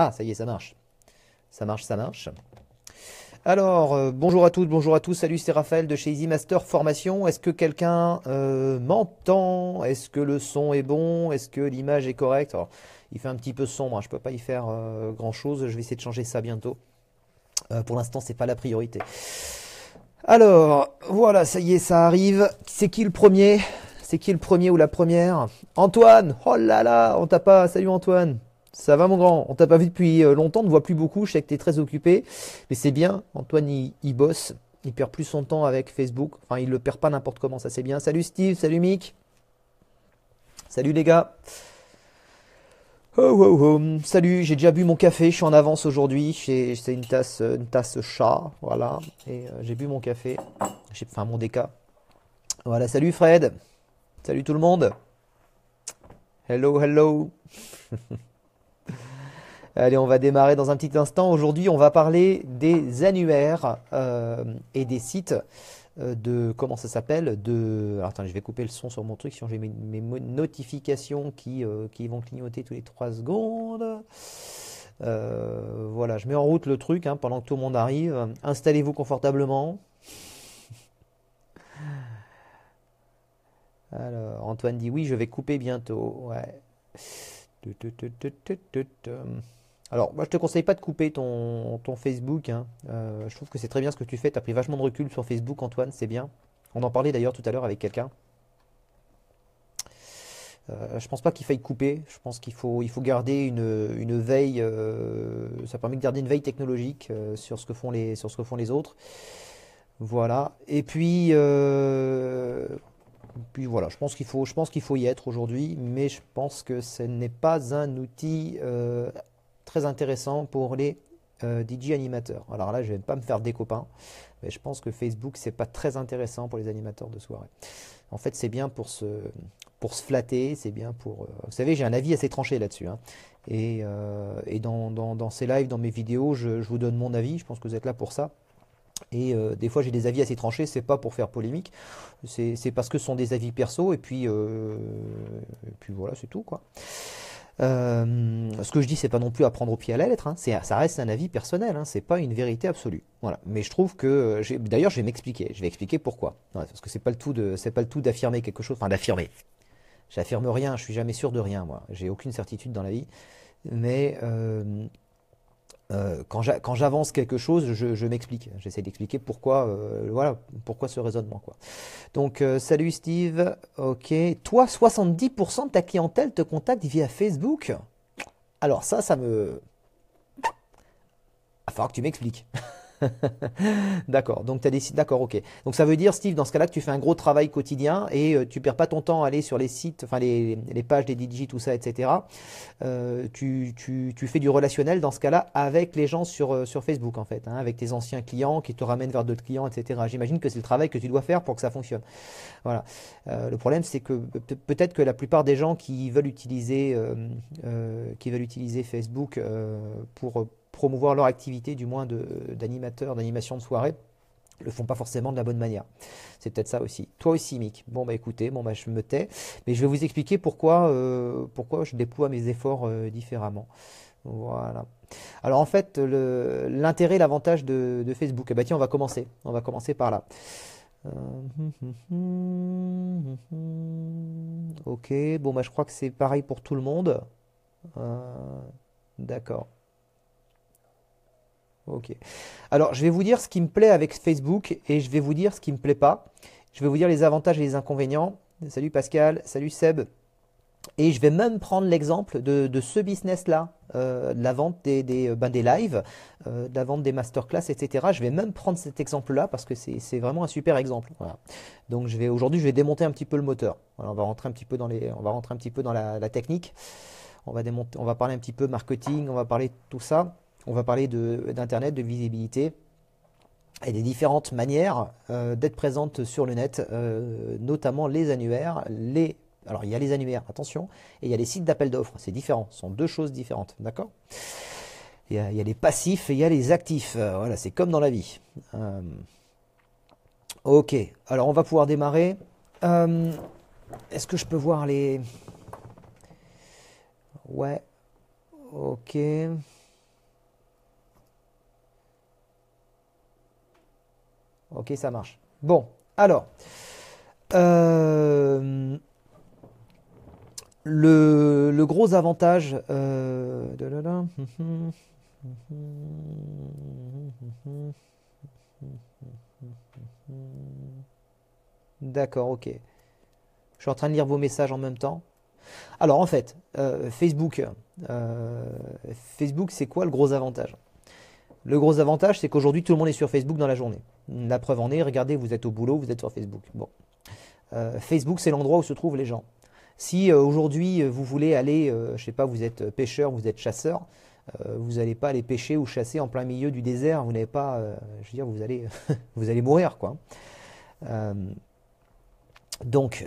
Ah, ça y est, ça marche. Ça marche, ça marche. Alors, euh, bonjour à toutes, bonjour à tous. Salut, c'est Raphaël de chez Easy Master Formation. Est-ce que quelqu'un euh, m'entend Est-ce que le son est bon Est-ce que l'image est correcte il fait un petit peu sombre, hein. je ne peux pas y faire euh, grand-chose. Je vais essayer de changer ça bientôt. pour l'instant, ce n'est pas la priorité. Alors, voilà, ça y est, ça arrive. C'est qui le premier C'est qui le premier ou la première Antoine Oh là là, on t'a pas. Salut Antoine ça va, mon grand On t'a pas vu depuis euh, longtemps, on ne voit plus beaucoup. Je sais que tu très occupé. Mais c'est bien. Antoine, il, bosse. Il perd plus son temps avec Facebook. Enfin, il le perd pas n'importe comment. Ça, c'est bien. Salut, Steve. Salut, Mick. Salut, les gars. Oh, oh, oh. Salut, j'ai déjà bu mon café. Je suis en avance aujourd'hui. C'est une tasse, une tasse chat. Voilà. Et euh, j'ai bu mon café. Enfin, mon déca. Voilà. Salut, Fred. Salut, tout le monde. Hello, hello. Allez, on va démarrer dans un petit instant. Aujourd'hui, on va parler des annuaires euh, et des sites euh, de comment ça s'appelle de je vais couper le son sur mon truc sinon j'ai mes, notifications qui, euh, qui vont clignoter tous les 3 secondes voilà je mets en route le truc hein, pendant que tout le monde arrive installez-vous confortablement alors Antoine dit oui je vais couper bientôt ouais alors, moi, je te conseille pas de couper ton, Facebook. Hein. Euh, je trouve que c'est très bien ce que tu fais. Tu as pris vachement de recul sur Facebook, Antoine, c'est bien. On en parlait d'ailleurs tout à l'heure avec quelqu'un. Je euh, je pense pas qu'il faille couper. Je pense qu'il faut, il faut garder une, veille. Euh, ça permet de garder une veille technologique sur, ce que font les, sur ce que font les autres. Voilà. Et puis, puis voilà, je pense qu'il faut, faut y être aujourd'hui, mais je pense que ce n'est pas un outil très intéressant pour les euh, DJ animateurs. Alors là, je vais pas me faire des copains, mais je pense que Facebook, c'est pas très intéressant pour les animateurs de soirée. En fait, c'est bien pour se, pour se flatter, c'est bien pour... Euh, vous savez, j'ai un avis assez tranché là-dessus. Hein. Et, euh, et dans, dans, ces lives, dans mes vidéos, je, vous donne mon avis, je pense que vous êtes là pour ça. Et des fois j'ai des avis assez tranchés, c'est pas pour faire polémique, c'est parce que ce sont des avis perso et puis, et puis voilà, c'est tout quoi. Euh, ce que je dis, c'est pas non plus à prendre au pied à la lettre. Hein. Ça reste un avis personnel. Hein. C'est pas une vérité absolue. Voilà. Mais je trouve que, euh, d'ailleurs, je vais m'expliquer. Je vais expliquer pourquoi. parce que c'est pas le tout de, c'est pas le tout d'affirmer quelque chose. Enfin, d'affirmer. J'affirme rien. Je suis jamais sûr de rien. Moi, j'ai aucune certitude dans la vie. Mais euh, euh, quand j'avance quelque chose, je, je m'explique. J'essaie d'expliquer pourquoi, euh, voilà, pourquoi ce raisonnement. Quoi. Donc, euh, salut Steve. Ok. Toi, 70% de ta clientèle te contacte via Facebook. Alors ça, ça me... Il va ah, falloir que tu m'expliques. d'accord. Donc tu as décidé. D'accord, ok. Donc ça veut dire, Steve, dans ce cas-là, que tu fais un gros travail quotidien et euh, tu perds pas ton temps à aller sur les sites, enfin les, les pages des DJ, tout ça, etc. Euh, tu, fais du relationnel dans ce cas-là avec les gens sur, euh, sur Facebook, en fait, hein, avec tes anciens clients qui te ramènent vers d'autres clients, etc. J'imagine que c'est le travail que tu dois faire pour que ça fonctionne. Voilà. le problème, c'est que peut-être que la plupart des gens qui veulent utiliser, qui veulent utiliser Facebook pour promouvoir leur activité, du moins d'animateurs, d'animation de soirée, le font pas forcément de la bonne manière. C'est peut-être ça aussi. Toi aussi, Mick. Bon, bah écoutez, bon, bah, je me tais, mais je vais vous expliquer pourquoi, euh, pourquoi je déploie mes efforts euh, différemment. Voilà. Alors en fait, l'intérêt, l'avantage de, Facebook. Eh bah, tiens, on va commencer. On va commencer par là. Euh, ok, bon, bah je crois que c'est pareil pour tout le monde. D'accord. Ok. Alors, je vais vous dire ce qui me plaît avec Facebook et je vais vous dire ce qui me plaît pas. Je vais vous dire les avantages et les inconvénients. Salut Pascal, salut Seb. Et je vais même prendre l'exemple de, ce business-là, euh, de la vente des, des, euh, ben, des lives, euh, de la vente des masterclass, etc. Je vais même prendre cet exemple-là parce que c'est vraiment un super exemple. je vais aujourd'hui, je vais démonter un petit peu le moteur. on va rentrer un petit peu dans, les, on va rentrer un petit peu dans la, technique. On va, démonter, on va parler un petit peu marketing, on va parler de tout ça. On va parler d'Internet, de, visibilité et des différentes manières euh, d'être présente sur le net, euh, notamment les annuaires, les... Alors il y a les annuaires, attention, et il y a les sites d'appel d'offres, c'est différent, ce sont deux choses différentes, d'accord il y, a, les passifs et il y a les actifs, euh, voilà, c'est comme dans la vie. Ok, alors on va pouvoir démarrer. Est-ce que je peux voir les... Ouais, ok. Ok, ça marche. Bon, alors. Euh, le, gros avantage. Euh, d'accord, ok. Je suis en train de lire vos messages en même temps. Alors en fait, euh, Facebook, Facebook, c'est quoi le gros avantage le gros avantage, c'est qu'aujourd'hui, tout le monde est sur Facebook dans la journée. La preuve en est, regardez, vous êtes au boulot, vous êtes sur Facebook. Bon. Euh, Facebook, c'est l'endroit où se trouvent les gens. Si euh, aujourd'hui, euh, vous voulez aller, je je sais pas, vous êtes pêcheur, vous êtes chasseur, vous n'allez pas aller pêcher ou chasser en plein milieu du désert, vous n'avez pas, je veux dire, vous allez, vous allez mourir, quoi. donc,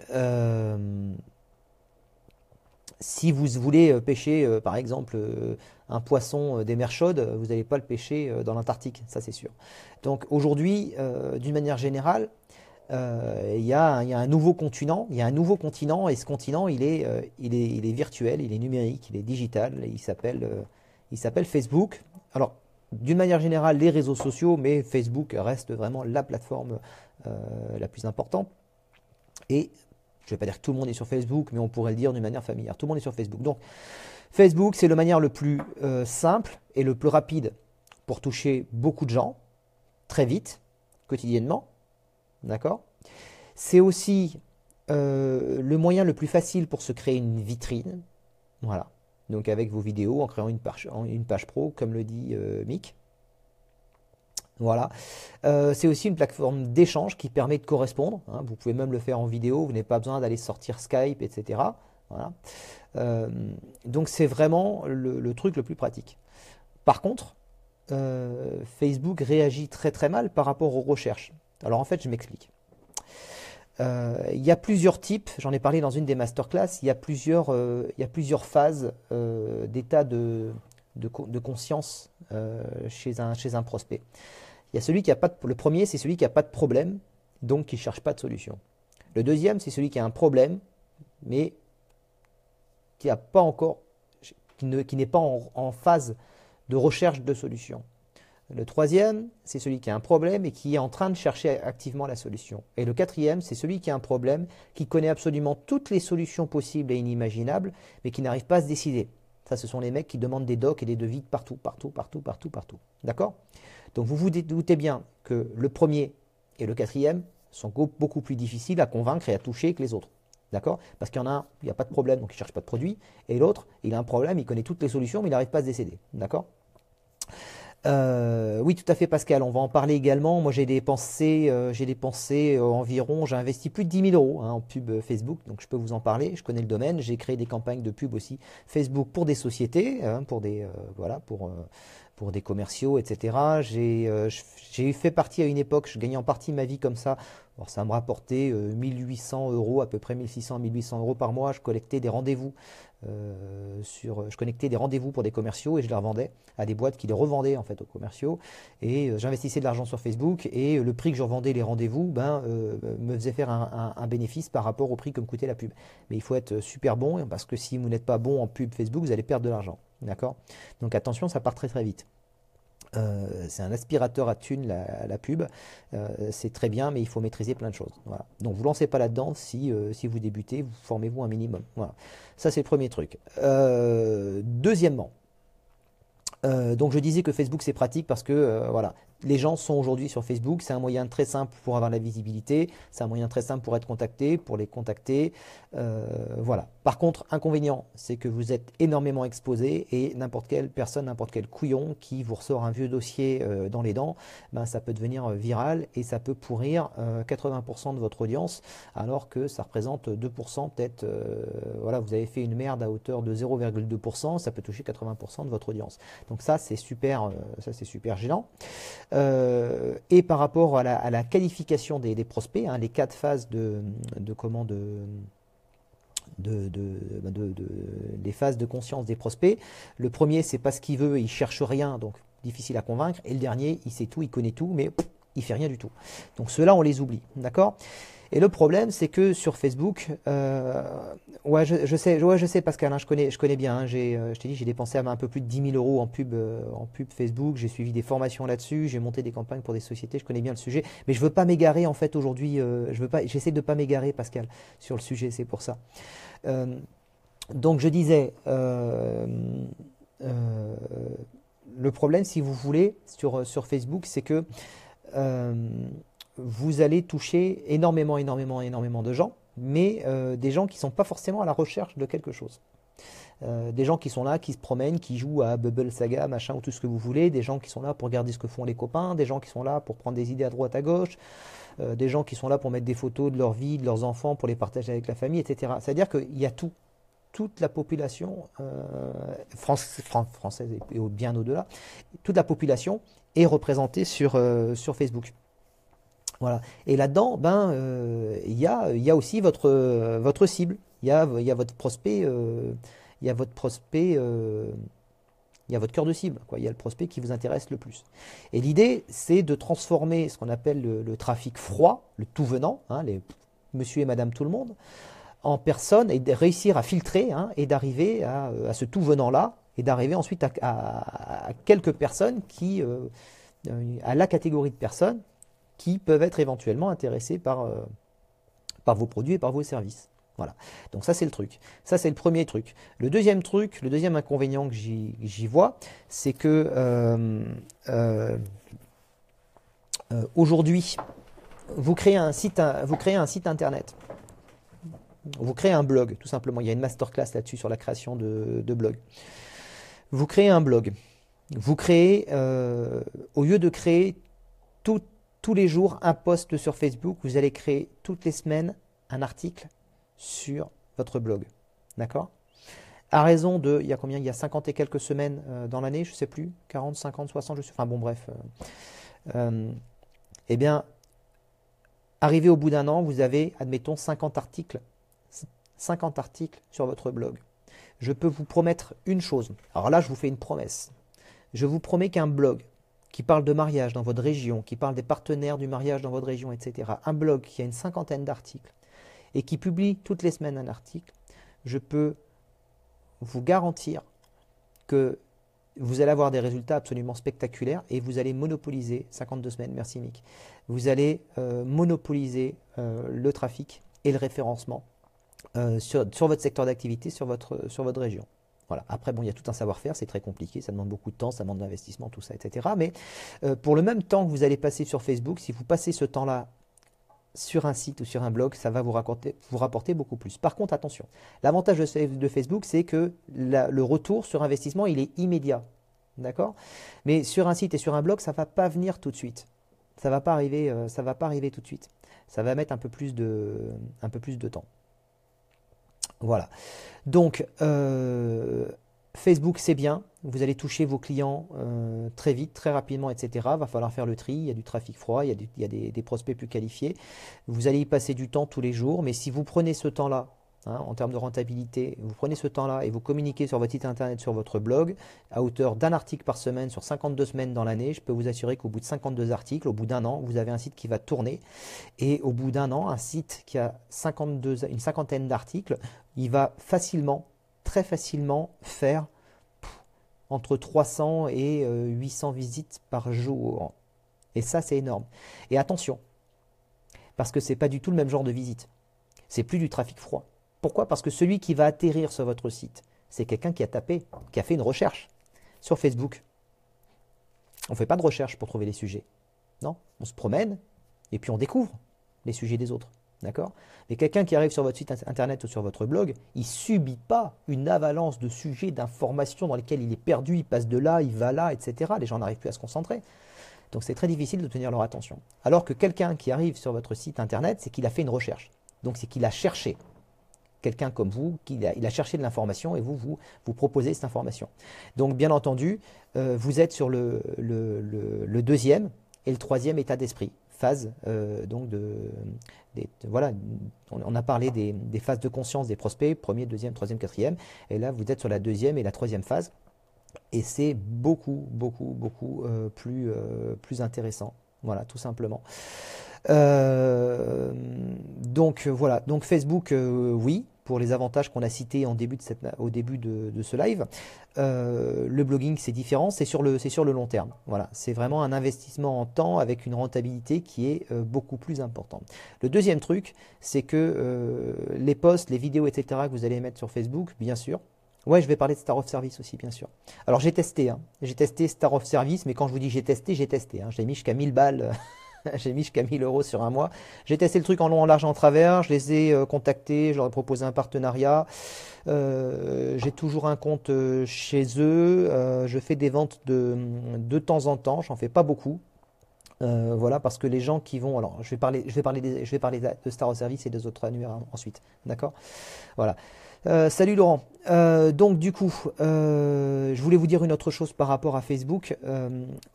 si vous voulez euh, pêcher, euh, par exemple, euh, un poisson des mers chaudes, vous n'allez pas le pêcher dans l'Antarctique, ça c'est sûr. Donc aujourd'hui, d'une manière générale, il y, a, un nouveau continent, il y a un nouveau continent, et ce continent, il est, virtuel, il est numérique, il est digital, il s'appelle, Facebook. Alors, d'une manière générale, les réseaux sociaux, mais Facebook reste vraiment la plateforme la plus importante. Et je ne vais pas dire que tout le monde est sur Facebook, mais on pourrait le dire d'une manière familière. Tout le monde est sur Facebook. Donc, Facebook, c'est la manière le plus euh, simple et le plus rapide pour toucher beaucoup de gens, très vite, quotidiennement. D'accord C'est aussi euh, le moyen le plus facile pour se créer une vitrine. Voilà. Donc, avec vos vidéos, en créant une page, pro, comme le dit euh, Mick. Voilà. Euh, c'est aussi une plateforme d'échange qui permet de correspondre. Hein. Vous pouvez même le faire en vidéo, vous n'avez pas besoin d'aller sortir Skype, etc. Voilà. Euh, donc c'est vraiment le, truc le plus pratique. Par contre, euh, Facebook réagit très très mal par rapport aux recherches. Alors en fait, je m'explique. Il y a plusieurs types, j'en ai parlé dans une des masterclass, il y a plusieurs, il y a plusieurs phases d'état de, de, conscience chez, un, chez un prospect. Il y a celui qui pas le premier, c'est celui qui n'a pas de problème, donc qui ne cherche pas de solution. Le deuxième, c'est celui qui a un problème, mais qui n'est pas encore, qui n'est pas en, en, phase de recherche de solution. Le troisième, c'est celui qui a un problème et qui est en train de chercher activement la solution. Et le quatrième, c'est celui qui a un problème, qui connaît absolument toutes les solutions possibles et inimaginables, mais qui n'arrive pas à se décider. Ça, ce sont les mecs qui demandent des docs et des devis partout, partout, partout, partout, partout. D'accord donc vous vous doutez bien que le premier et le quatrième sont beaucoup plus difficiles à convaincre et à toucher que les autres. D'accord Parce qu'il y en a un, il n'y a pas de problème, donc il ne cherche pas de produit. Et l'autre, il a un problème, il connaît toutes les solutions, mais il n'arrive pas à se décéder. D'accord euh, oui, tout à fait, Pascal. On va en parler également. Moi, j'ai dépensé, euh, j'ai dépensé euh, environ, j'ai investi plus de 10 000 euros hein, en pub Facebook, donc je peux vous en parler. Je connais le domaine. J'ai créé des campagnes de pub aussi Facebook pour des sociétés, hein, pour des, voilà, pour pour des commerciaux, etc. J'ai euh, fait partie à une époque, je gagnais en partie ma vie comme ça. Alors, ça me rapportait 1800 euh, euros, à peu près 1600 1800 euros par mois. Je collectais des rendez-vous euh, sur, je connectais des rendez-vous pour des commerciaux et je les revendais à des boîtes qui les revendaient en fait aux commerciaux. Et j'investissais de l'argent sur Facebook et le prix que je revendais les rendez-vous, ben, me faisait faire un, bénéfice par rapport au prix que me coûtait la pub. Mais il faut être super bon parce que si vous n'êtes pas bon en pub Facebook, vous allez perdre de l'argent. D'accord Donc attention, ça part très très vite. Euh, c'est un aspirateur à thunes, la, pub. Euh, c'est très bien, mais il faut maîtriser plein de choses. Donc vous lancez pas là-dedans si, euh, si vous débutez, vous formez-vous un minimum. Voilà. Ça, c'est le premier truc. deuxièmement, donc je disais que Facebook c'est pratique parce que voilà, les gens sont aujourd'hui sur Facebook, c'est un moyen très simple pour avoir la visibilité, c'est un moyen très simple pour être contacté, pour les contacter, voilà. Par contre, inconvénient, c'est que vous êtes énormément exposé et n'importe quelle personne, n'importe quel couillon qui vous ressort un vieux dossier euh, dans les dents, ben, ça peut devenir euh, viral et ça peut pourrir 80% euh, de votre audience alors que ça représente 2% peut-être, voilà, vous avez fait une merde à hauteur de 0,2%, ça peut toucher 80% de votre audience. Donc ça, c'est super, ça c'est super gênant. et par rapport à la, qualification des, prospects, hein, les quatre phases de, commande, de de, de, de, des phases de conscience des prospects. Le premier, c'est pas ce qu'il veut, il cherche rien, donc difficile à convaincre. Et le dernier, il sait tout, il connaît tout, mais il fait rien du tout. Donc ceux-là, on les oublie, d'accord et le problème, c'est que sur Facebook, euh, ouais, je, sais, ouais, je sais, Pascal, je connais, je connais bien. Hein. Euh, je t'ai dit, j'ai dépensé un peu plus de 10 000 euros en pub, euh, en pub Facebook. J'ai suivi des formations là-dessus. J'ai monté des campagnes pour des sociétés. Je connais bien le sujet, mais je veux pas m'égarer en fait aujourd'hui. je veux pas, j'essaie de pas m'égarer, Pascal, sur le sujet. C'est pour ça. donc je disais. le problème, si vous voulez, sur, sur Facebook, c'est que vous allez toucher énormément, énormément, énormément de gens, mais euh, des gens qui ne sont pas forcément à la recherche de quelque chose. Euh, des gens qui sont là, qui se promènent, qui jouent à Bubble Saga, machin, ou tout ce que vous voulez, des gens qui sont là pour regarder ce que font les copains, des gens qui sont là pour prendre des idées à droite, à gauche, euh, des gens qui sont là pour mettre des photos de leur vie, de leurs enfants, pour les partager avec la famille, etc. C'est-à-dire qu'il y a tout. Toute la population française et bien au-delà, toute la population est représentée sur Facebook. Et là-dedans, ben, euh, il y, a, aussi votre, euh, votre cible. Il y a, votre prospect, il y a votre prospect, euh, il y votre cœur de cible. Il y a le prospect qui vous intéresse le plus. Et l'idée, c'est de transformer ce qu'on appelle le, trafic froid, le tout venant, hein, les monsieur et madame tout le monde, en personne et de réussir à filtrer hein, et d'arriver à, ce tout venant-là et d'arriver ensuite à, quelques personnes qui, à la catégorie de personnes qui peuvent être éventuellement intéressés par, euh, par vos produits et par vos services. Voilà. Donc ça c'est le truc. Ça c'est le premier truc. Le deuxième truc, le deuxième inconvénient que j'y vois, c'est que euh, euh, aujourd'hui, vous créez un site, vous créez un site internet. Vous créez un blog, tout simplement. Il y a une masterclass là-dessus sur la création de, de blogs. Vous créez un blog. Vous créez, au lieu de créer tout tous les jours un post sur Facebook. Vous allez créer toutes les semaines un article sur votre blog. D'accord À raison de, il y a combien Il y a 50 et quelques semaines euh, dans l'année, je ne sais plus, 40, 50, 60, je sais. Enfin bon, bref. Euh, euh, eh bien, arrivé au bout d'un an, vous avez, admettons, 50 articles. 50 articles sur votre blog. Je peux vous promettre une chose. Alors là, je vous fais une promesse. Je vous promets qu'un blog qui parle de mariage dans votre région, qui parle des partenaires du mariage dans votre région, etc. Un blog qui a une cinquantaine d'articles et qui publie toutes les semaines un article, je peux vous garantir que vous allez avoir des résultats absolument spectaculaires et vous allez monopoliser 52 semaines, merci Mick, vous allez euh, monopoliser euh, le trafic et le référencement euh, sur, sur, votre secteur d'activité, sur votre, sur votre région. Après, bon, il y a tout un savoir-faire, c'est très compliqué, ça demande beaucoup de temps, ça demande d'investissement, tout ça, etc. Mais euh, pour le même temps que vous allez passer sur Facebook, si vous passez ce temps-là sur un site ou sur un blog, ça va vous, rapporter, beaucoup plus. Par contre, attention, l'avantage de, Facebook, c'est que le retour sur investissement, il est immédiat. D'accord Mais sur un site et sur un blog, ça ne va pas venir tout de suite. Ça ne va, pas arriver, euh, va pas arriver tout de suite. Ça va mettre un peu plus de temps. Voilà. Donc, euh, Facebook, c'est bien. Vous allez toucher vos clients euh, très vite, très rapidement, etc. Va falloir faire le tri. Il y a du trafic froid, il y a, des, prospects plus qualifiés. Vous allez y passer du temps tous les jours. Mais si vous prenez ce temps-là Hein, en termes de rentabilité, vous prenez ce temps-là et vous communiquez sur votre site internet, sur votre blog, à hauteur d'un article par semaine sur 52 semaines dans l'année, je peux vous assurer qu'au bout de 52 articles, au bout d'un an, vous avez un site qui va tourner. Et au bout d'un an, un site qui a 52, une cinquantaine d'articles, il va facilement, très facilement faire entre 300 et 800 euh, visites par jour. Et ça, c'est énorme. Et attention, parce que ce n'est pas du tout le même genre de visite. C'est plus du trafic froid. Pourquoi Parce que celui qui va atterrir sur votre site, c'est quelqu'un qui a tapé, qui a fait une recherche sur Facebook. On ne fait pas de recherche pour trouver les sujets. Non, on se promène et puis on découvre les sujets des autres. D'accord Mais quelqu'un qui arrive sur votre site internet ou sur votre blog, il subit pas une avalanche de sujets, d'informations dans lesquelles il est perdu, il passe de là, il va là, etc. Les gens n'arrivent plus à se concentrer. Donc c'est très difficile d'obtenir leur attention. Alors que quelqu'un qui arrive sur votre site internet, c'est qu'il a fait une recherche. Donc c'est qu'il a cherché quelqu'un comme vous, qui il a cherché de l'information et vous, vous, vous proposez cette information. Donc, bien entendu, euh, vous êtes sur le, le, deuxième et le troisième état d'esprit, phase euh, donc de, voilà, on, a parlé des, phases de conscience des prospects, premier, deuxième, troisième, quatrième, et là vous êtes sur la deuxième et la troisième phase, et c'est beaucoup, beaucoup, beaucoup euh, plus, plus intéressant, voilà, tout simplement. donc voilà, donc Facebook, oui, pour les avantages qu'on a cités en début de cette, au début de, ce live. Euh, le blogging, c'est différent, c'est sur, le, sur le long terme. Voilà, c'est vraiment un investissement en temps avec une rentabilité qui est euh, beaucoup plus importante. Le deuxième truc, c'est que euh, les posts, les vidéos, etc. que vous allez mettre sur Facebook, bien sûr. Ouais, je vais parler de Star of Service aussi, bien sûr. Alors j'ai testé, hein. j'ai testé Star of Service, mais quand je vous dis j'ai testé, j'ai testé. Hein. J'ai mis jusqu'à 1000 balles. j'ai mis jusqu'à 1000 euros sur un mois. J'ai testé le truc en long, en large, en travers. Je les ai euh, contactés, je leur ai proposé un partenariat. Euh, j'ai toujours un compte euh, chez eux. je fais des ventes de, de temps en temps. J'en fais pas beaucoup euh, voilà, parce que les gens qui vont. Alors, je vais parler, je vais parler, des, je vais parler de Star Service et des autres annuaires ensuite. D'accord Voilà. Euh, salut Laurent. Euh, donc, du coup, je voulais vous dire une autre chose par rapport à Facebook.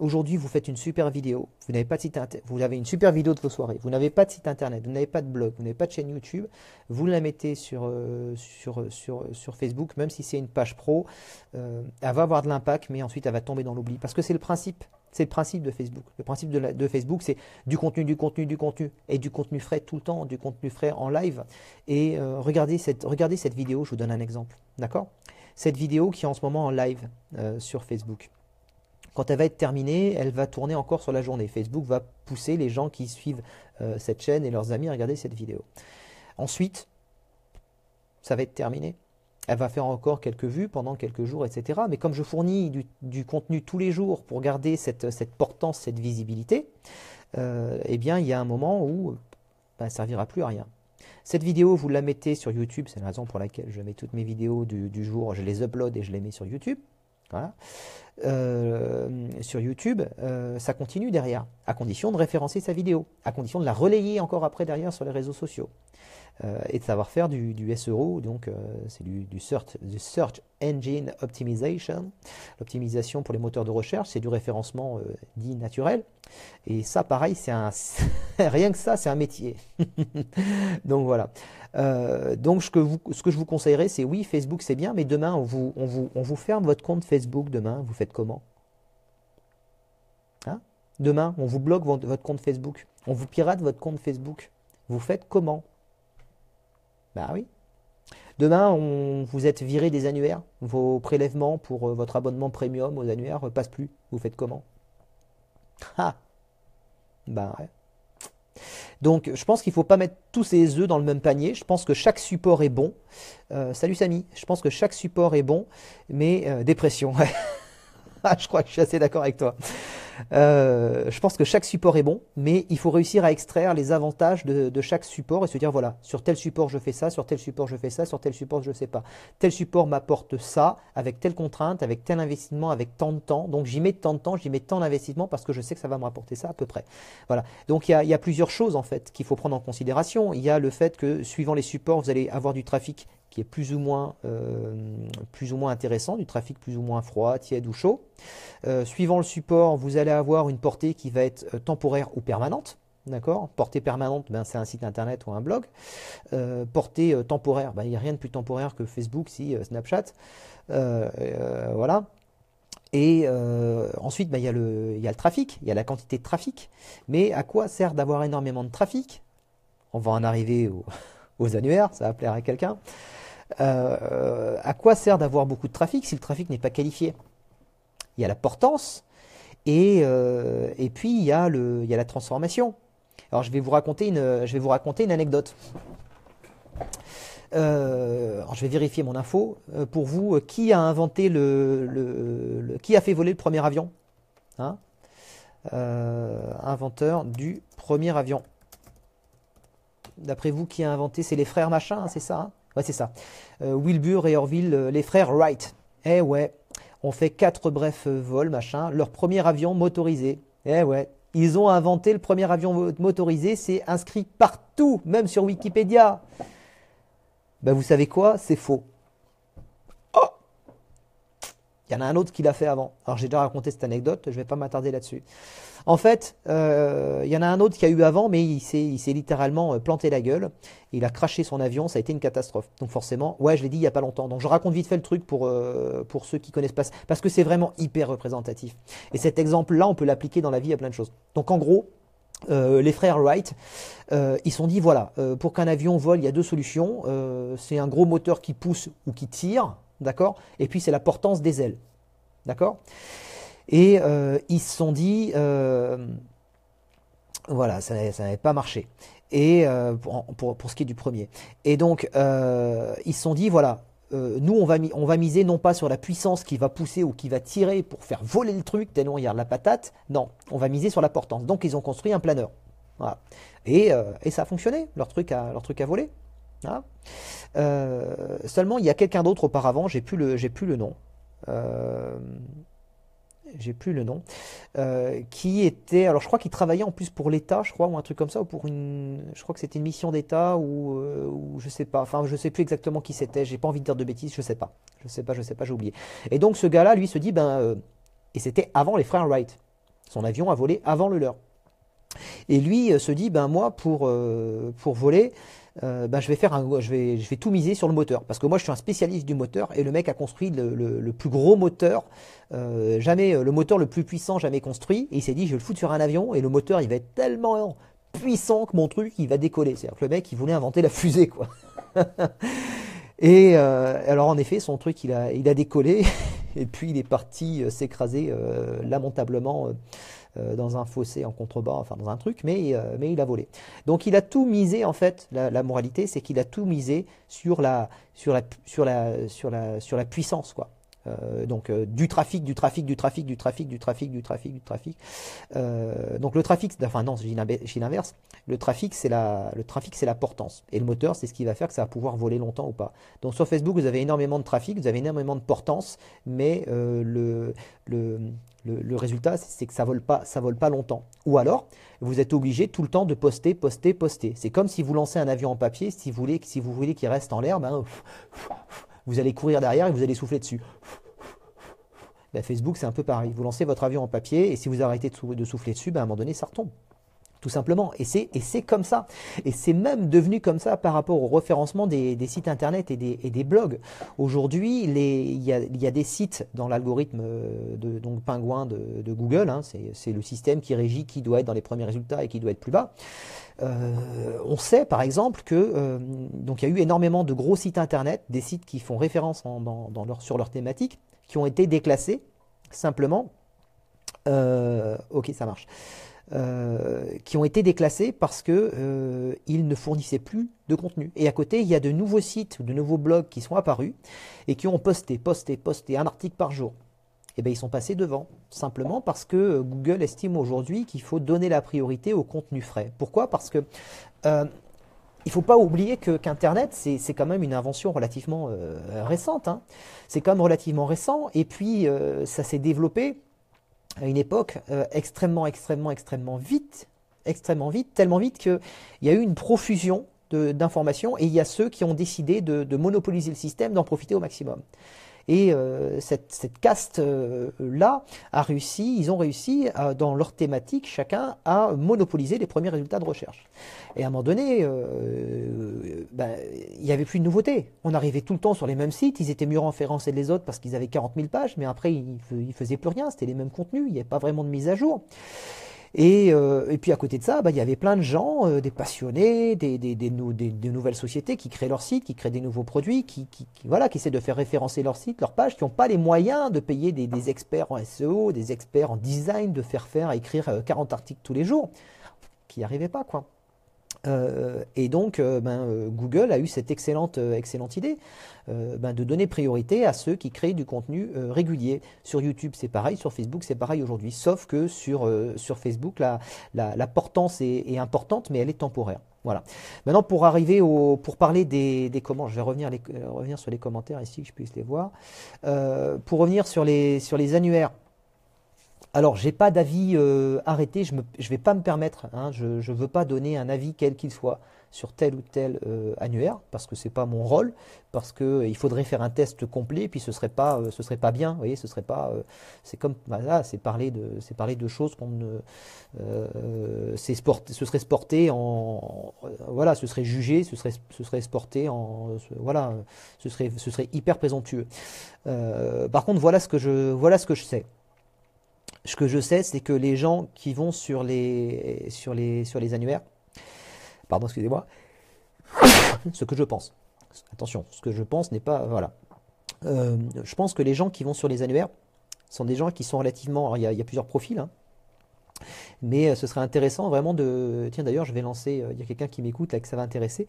Aujourd'hui, vous faites une super vidéo. Vous n'avez pas de site internet. Vous avez une super vidéo de vos soirées. Vous n'avez pas de site internet. Vous n'avez pas de blog. Vous n'avez pas de chaîne YouTube. Vous la mettez sur, sur, sur, sur Facebook, même si c'est une page pro. elle va avoir de l'impact, mais ensuite, elle va tomber dans l'oubli. Parce que c'est le principe c'est le principe de Facebook. Le principe de, Facebook, c'est du contenu, du contenu, du contenu, et du contenu frais tout le temps, du contenu frais en live. Et euh, regardez, cette, regardez cette vidéo, je vous donne un exemple. D'accord Cette vidéo qui est en ce moment en live euh, sur Facebook. Quand elle va être terminée, elle va tourner encore sur la journée. Facebook va pousser les gens qui suivent euh, cette chaîne et leurs amis à regarder cette vidéo. Ensuite, ça va être terminé. Elle va faire encore quelques vues pendant quelques jours, etc. Mais comme je fournis du, contenu tous les jours pour garder cette, portance, cette visibilité, euh, eh bien, il y a un moment où ne euh, bah, servira plus à rien. Cette vidéo, vous la mettez sur YouTube, c'est la raison pour laquelle je mets toutes mes vidéos du, jour, je les upload et je les mets sur YouTube. Voilà. Euh, sur YouTube, ça continue derrière, à condition de référencer sa vidéo, à condition de la relayer encore après derrière sur les réseaux sociaux. Euh, et de savoir faire du, SEO, donc euh, c'est du, search, Engine Optimization, l'optimisation pour les moteurs de recherche, c'est du référencement euh, dit naturel. Et ça, pareil, c'est rien que ça, c'est un métier. donc voilà. donc ce que, ce que je vous conseillerais, c'est oui, Facebook c'est bien, mais demain on vous, on vous, ferme votre compte Facebook. Demain, vous faites comment hein? Demain, on vous bloque votre compte Facebook, on vous pirate votre compte Facebook. Vous faites comment bah oui. Demain, on, vous êtes viré des annuaires. Vos prélèvements pour euh, votre abonnement premium aux annuaires ne euh, passent plus. Vous faites comment Ah Bah Donc, je pense qu'il ne faut pas mettre tous ses œufs dans le même panier. Je pense que chaque support est bon. Euh, salut Samy, je pense que chaque support est bon, mais dépression. Ah, je crois que je suis assez d'accord avec toi. Euh, je pense que chaque support est bon, mais il faut réussir à extraire les avantages de, chaque support et se dire voilà, sur tel support je fais ça, sur tel support je fais ça, sur tel support je ne sais pas. Tel support m'apporte ça, avec telle contrainte, avec tel investissement, avec tant de temps. Donc j'y mets tant de temps, j'y mets tant d'investissement parce que je sais que ça va me rapporter ça à peu près. Voilà. Donc il y a, y a plusieurs choses en fait qu'il faut prendre en considération. Il y a le fait que suivant les supports, vous allez avoir du trafic qui est plus ou moins, euh, plus ou moins intéressant, du trafic plus ou moins froid, tiède ou chaud. Euh, suivant le support, vous allez avoir une portée qui va être euh, temporaire ou permanente. D'accord Portée permanente, ben, c'est un site internet ou un blog. portée temporaire, ben, il n'y a rien de plus temporaire que Facebook, si Snapchat. voilà. Et ensuite, ben, il y, a le trafic, il y a la quantité de trafic. Mais à quoi sert d'avoir énormément de trafic On va en arriver aux annuaires, ça va plaire à quelqu'un. Euh, à quoi sert d'avoir beaucoup de trafic si le trafic n'est pas qualifié Il y a la portance euh, et, puis il y, a le, il y, la transformation. Alors je vais vous raconter une, je vais vous raconter une anecdote. Euh, je vais vérifier mon info. pour vous, qui a inventé le, qui a fait voler le premier avion hein Inventeur du premier avion. D'après vous, qui a inventé C'est les frères machin, hein, c'est ça hein Ouais, c'est ça. Euh, Wilbur et Orville, euh, les frères Wright. Eh ouais, on fait quatre brefs euh, vols, machin. Leur premier avion motorisé. Eh ouais, ils ont inventé le premier avion motorisé. C'est inscrit partout, même sur Wikipédia. Ben vous savez quoi C'est faux. Oh Il y en a un autre qui l'a fait avant. Alors j'ai déjà raconté cette anecdote, je ne vais pas m'attarder là-dessus. En fait, euh, il y en a un autre qui a eu avant, mais il s'est littéralement euh, planté la gueule. Il a craché son avion, ça a été une catastrophe. Donc forcément, ouais, je l'ai dit il n'y a pas longtemps. Donc je raconte vite fait le truc pour, euh, pour ceux qui connaissent pas, parce que c'est vraiment hyper représentatif. Et cet exemple-là, on peut l'appliquer dans la vie à plein de choses. Donc en gros, les frères Wright, ils se sont dit voilà, pour qu'un avion vole, il y a deux solutions. c'est un gros moteur qui pousse ou qui tire, d'accord Et puis c'est la portance des ailes, d'accord et euh, ils se sont dit, euh, voilà, ça n'avait pas marché. Et euh, pour, pour, ce qui est du premier. Et donc, ils se sont dit, voilà, nous, on va, on va miser non pas sur la puissance qui va pousser ou qui va tirer pour faire voler le truc, tellement a de la patate. Non, on va miser sur la portance. Donc, ils ont construit un planeur. Voilà. Et, et, ça a fonctionné, leur truc a, leur truc a volé. seulement, il y a quelqu'un d'autre auparavant, j'ai plus, le, plus le nom j'ai plus le nom, euh, qui était, alors je crois qu'il travaillait en plus pour l'État, je crois, ou un truc comme ça, ou pour une, je crois que c'était une mission d'État, ou, euh, ou, je sais pas, enfin je sais plus exactement qui c'était, j'ai pas envie de dire de bêtises, je sais pas, je sais pas, je sais pas, j'ai oublié. Et donc ce gars-là, lui, se dit, ben, euh, et c'était avant les frères Wright, son avion a volé avant le leur. Et lui se dit, ben moi, pour, pour voler, euh, bah, je vais faire un, je vais, je vais tout miser sur le moteur parce que moi je suis un spécialiste du moteur et le mec a construit le, plus gros moteur euh, jamais euh, le moteur le plus puissant jamais construit et il s'est dit je vais le foutre sur un avion et le moteur il va être tellement puissant que mon truc il va décoller c'est à dire que le mec il voulait inventer la fusée quoi et alors en effet son truc il a il a décollé et puis il est parti s'écraser lamentablement euh, dans un fossé en contrebas, enfin dans un truc, mais, euh, mais il a volé. Donc il a tout misé, en fait, la, moralité, c'est qu'il a tout misé sur la, sur la, sur la, sur la, sur la puissance, quoi. Euh, donc euh, du trafic, du trafic, du trafic, du trafic, du trafic, du trafic, du trafic. Euh, donc le trafic, enfin non, j'ai l'inverse. Le trafic, c'est la, le trafic, c'est la portance. Et le moteur, c'est ce qui va faire que ça va pouvoir voler longtemps ou pas. Donc sur Facebook, vous avez énormément de trafic, vous avez énormément de portance, mais le, le, le, résultat, c'est que ça vole pas, ça vole pas longtemps. Ou alors, vous êtes obligé tout le temps de poster, poster, poster. C'est comme si vous lancez un avion en papier, si vous voulez, si vous voulez qu'il reste en l'air, ben, vous allez courir derrière et vous allez souffler dessus. Bah, Facebook, c'est un peu pareil. Vous lancez votre avion en papier et si vous arrêtez de souffler dessus, bah, à un moment donné, ça retombe tout simplement. Et c'est comme ça. Et c'est même devenu comme ça par rapport au référencement des, sites internet et des, blogs. Aujourd'hui, il y a, des sites dans l'algorithme euh, de donc pingouin de, Google. Hein, c'est le système qui régit qui doit être dans les premiers résultats et qui doit être plus bas. Euh, on sait par exemple que euh, donc il y a eu énormément de gros sites internet, des sites qui font référence dans, sur leur thématique, qui ont été déclassés simplement. ok, ça marche. Euh, qui ont été déclassés parce que euh, ils ne fournissaient plus de contenu. Et à côté, il y a de nouveaux sites, de nouveaux blogs qui sont apparus et qui ont posté, posté, posté un article par jour. Eh bien, ils sont passés devant, simplement parce que euh, Google estime aujourd'hui qu'il faut donner la priorité au contenu frais. Pourquoi Parce que il ne faut pas oublier que qu'Internet, c'est quand même une invention relativement récente. Hein. C'est quand même relativement récent, et puis ça s'est développé à une époque euh, extrêmement, extrêmement, extrêmement vite, extrêmement vite, tellement vite qu'il y a eu une profusion d'informations et il y a ceux qui ont décidé de monopoliser le système, d'en profiter au maximum. Et euh, cette, cette caste-là euh, a réussi, ils ont réussi, euh, dans leur thématique, chacun, à monopoliser les premiers résultats de recherche. Et à un moment donné, ben, il y avait plus de nouveautés. On arrivait tout le temps sur les mêmes sites, ils étaient mieux référencés les autres parce qu'ils avaient 40 000 pages, mais après, ils ne faisaient plus rien, c'était les mêmes contenus, il n'y avait pas vraiment de mise à jour. Euh, et, puis à côté de ça, bah, il y avait plein de gens, euh, des passionnés, des, nouvelles sociétés qui créent leur site, qui créent des nouveaux produits, qui, voilà, qui essaient de faire référencer leur site, leur page, qui n'ont pas les moyens de payer des, experts en SEO, des experts en design, de faire faire, écrire 40 euh, articles tous les jours, qui n'y arrivaient pas. quoi. Euh, et donc, euh, ben, euh, Google a eu cette excellente, excellente idée ben, de donner priorité à ceux qui créent du contenu régulier. Sur YouTube, c'est pareil, sur Facebook, c'est pareil aujourd'hui, sauf que sur, sur Facebook, la, la, portance est, importante, mais elle est temporaire. Voilà. Maintenant, pour arriver au, pour parler des, des commentaires, je vais revenir, revenir sur les commentaires ici, que je puisse les voir. pour revenir sur les, sur les annuaires. Alors, j'ai pas d'avis euh, arrêté, je ne vais pas me permettre, hein, je ne veux pas donner un avis quel qu'il soit sur tel ou tel euh, annuaire, parce que ce n'est pas mon rôle, parce qu'il euh, faudrait faire un test complet, puis ce ne serait, pas, ce serait pas bien, vous voyez, ce serait pas... c'est comme, voilà, bah, c'est parler, de, parler de choses qu'on ne... Sport, ce serait sporté en... Voilà, ce serait jugé, ce serait, ce serait sporté en... voilà, ce serait, ce serait hyper présomptueux. par contre, voilà ce que je, voilà ce que je sais ce que je sais, c'est que les gens qui vont sur les, sur les, sur les annuaires, pardon, excusez-moi, ce que je pense, attention, ce que je pense n'est pas, voilà, euh, je pense que les gens qui vont sur les annuaires sont des gens qui sont relativement, il y, a plusieurs profils, hein. mais euh, ce serait intéressant vraiment de, tiens d'ailleurs, je vais lancer, euh, il y a quelqu'un qui m'écoute là que ça va intéresser,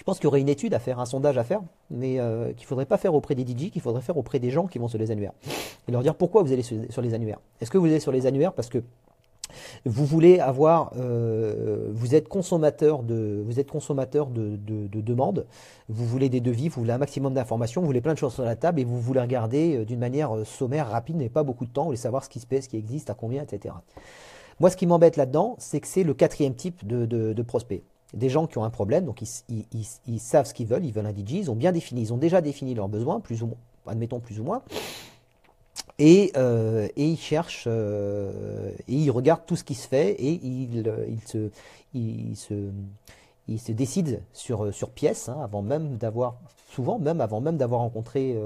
je pense qu'il y aurait une étude à faire, un sondage à faire, mais euh, qu'il ne faudrait pas faire auprès des DJ, qu'il faudrait faire auprès des gens qui vont sur les annuaires. Et leur dire pourquoi vous allez sur les annuaires. Est-ce que vous allez sur les annuaires parce que vous voulez avoir, euh, vous êtes consommateur de, vous êtes consommateur de, de, demandes, vous voulez des devis, vous voulez un maximum d'informations, vous voulez plein de choses sur la table et vous voulez regarder euh, d'une manière sommaire, rapide, mais pas beaucoup de temps, vous voulez savoir ce qui se passe, ce qui existe, à combien, etc. Moi, ce qui m'embête là-dedans, c'est que c'est le quatrième type de, de, de prospect des gens qui ont un problème, donc ils, savent ce qu'ils veulent, ils veulent un DJ, ils ont bien défini, ils ont déjà défini leurs besoins, plus ou moins, admettons plus ou moins, et, euh, ils cherchent, euh, et ils regardent tout ce qui se fait, et ils, euh, se, ils, se, se décident sur, sur pièce, hein, avant même d'avoir, souvent même avant même d'avoir rencontré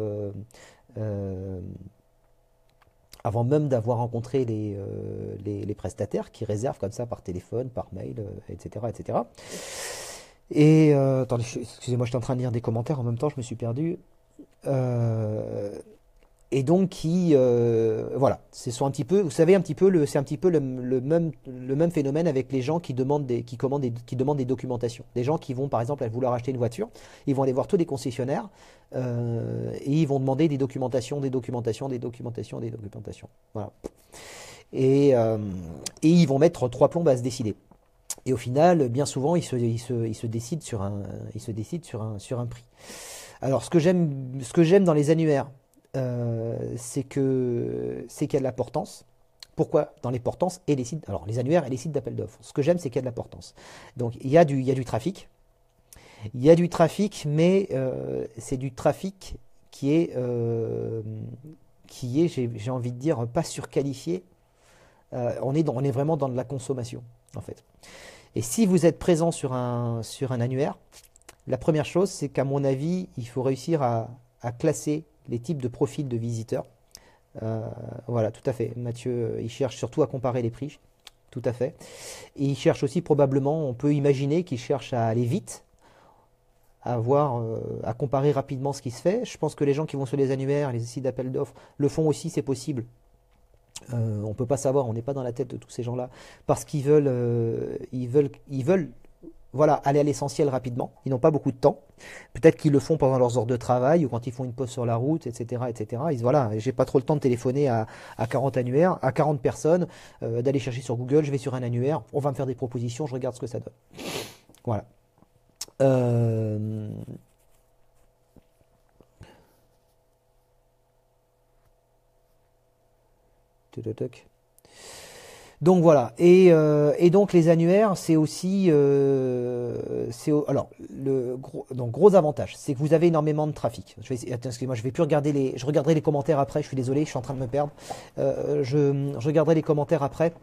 avant même d'avoir rencontré euh, les, les, prestataires qui réservent comme ça par téléphone, par mail, etc. Euh, etc. Et euh, attendez, excusez-moi, j'étais en train de lire des commentaires en même temps, je me suis perdu et donc qui euh, voilà ce un petit peu vous savez un petit peu c'est un petit peu le, même le même phénomène avec les gens qui demandent des qui commandent qui demandent des documentations des gens qui vont par exemple vouloir acheter une voiture ils vont aller voir tous les concessionnaires euh, et ils vont demander des documentations des documentations des documentations des documentations voilà euh, et, ils vont mettre trois plombes à se décider et au final bien souvent ils se, se, ils décident sur un ils se décident sur un sur un prix alors ce que j'aime ce que j'aime dans les annuaires euh, c'est que c'est qu'il y a de la portance. Pourquoi Dans les portances et les sites, alors les annuaires et les sites d'appel d'offres. Ce que j'aime, c'est qu'il y a de la portance. Donc il y a du, il y a du trafic. Il y a du trafic, mais euh, c'est du trafic qui est, euh, qui est j'ai envie de dire, pas surqualifié. on, est dans, on est vraiment dans de la consommation, en fait. Et si vous êtes présent sur un, sur un annuaire, la première chose, c'est qu'à mon avis, il faut réussir à, à classer les types de profils de visiteurs. Euh, voilà, tout à fait. Mathieu, euh, il cherche surtout à comparer les prix. Tout à fait. Et il cherche aussi probablement, on peut imaginer qu'il cherche à aller vite, à voir, euh, à comparer rapidement ce qui se fait. Je pense que les gens qui vont sur les annuaires, les sites d'appel d'offres, le font aussi, c'est possible. on ne peut pas savoir, on n'est pas dans la tête de tous ces gens-là, parce qu'ils veulent, ils veulent, ils veulent voilà, aller à l'essentiel rapidement. Ils n'ont pas beaucoup de temps. Peut-être qu'ils le font pendant leurs heures de travail ou quand ils font une pause sur la route, etc., etc. Ils disent voilà, j'ai pas trop le temps de téléphoner à, 40 annuaires, à 40 personnes, euh, d'aller chercher sur Google. Je vais sur un annuaire, on va me faire des propositions, je regarde ce que ça donne. Voilà. Euh... Donc voilà. Euh, et, donc les annuaires, c'est aussi, euh, alors le gros, gros avantage, c'est que vous avez énormément de trafic. Je vais, moi je vais plus regarder les, je regarderai les commentaires après. Je suis désolé, je suis en train de me perdre. Euh, je, regarderai les commentaires après.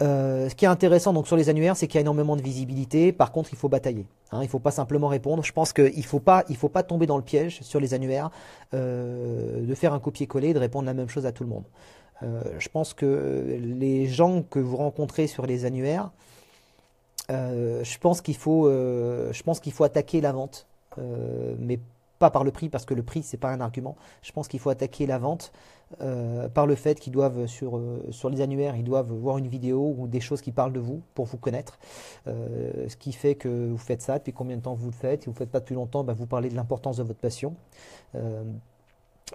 ce qui est intéressant donc sur les annuaires, c'est qu'il y a énormément de visibilité. Par contre, il faut batailler. Hein. il ne faut pas simplement répondre. Je pense qu'il ne faut pas, faut pas tomber dans le piège sur les annuaires de faire un copier-coller, et de répondre la même chose à tout le monde. Euh, je pense que les gens que vous rencontrez sur les annuaires, euh, je pense qu'il faut, euh, faut attaquer la vente, mais pas par le prix parce que le prix n'est pas un argument. Je pense qu'il faut attaquer la vente par le fait qu'ils doivent sur sur les annuaires, ils doivent voir une vidéo ou des choses qui parlent de vous pour vous connaître. ce qui fait que vous faites ça depuis combien de temps vous le faites. Si vous ne faites pas depuis longtemps, bah, vous parlez de l'importance de votre passion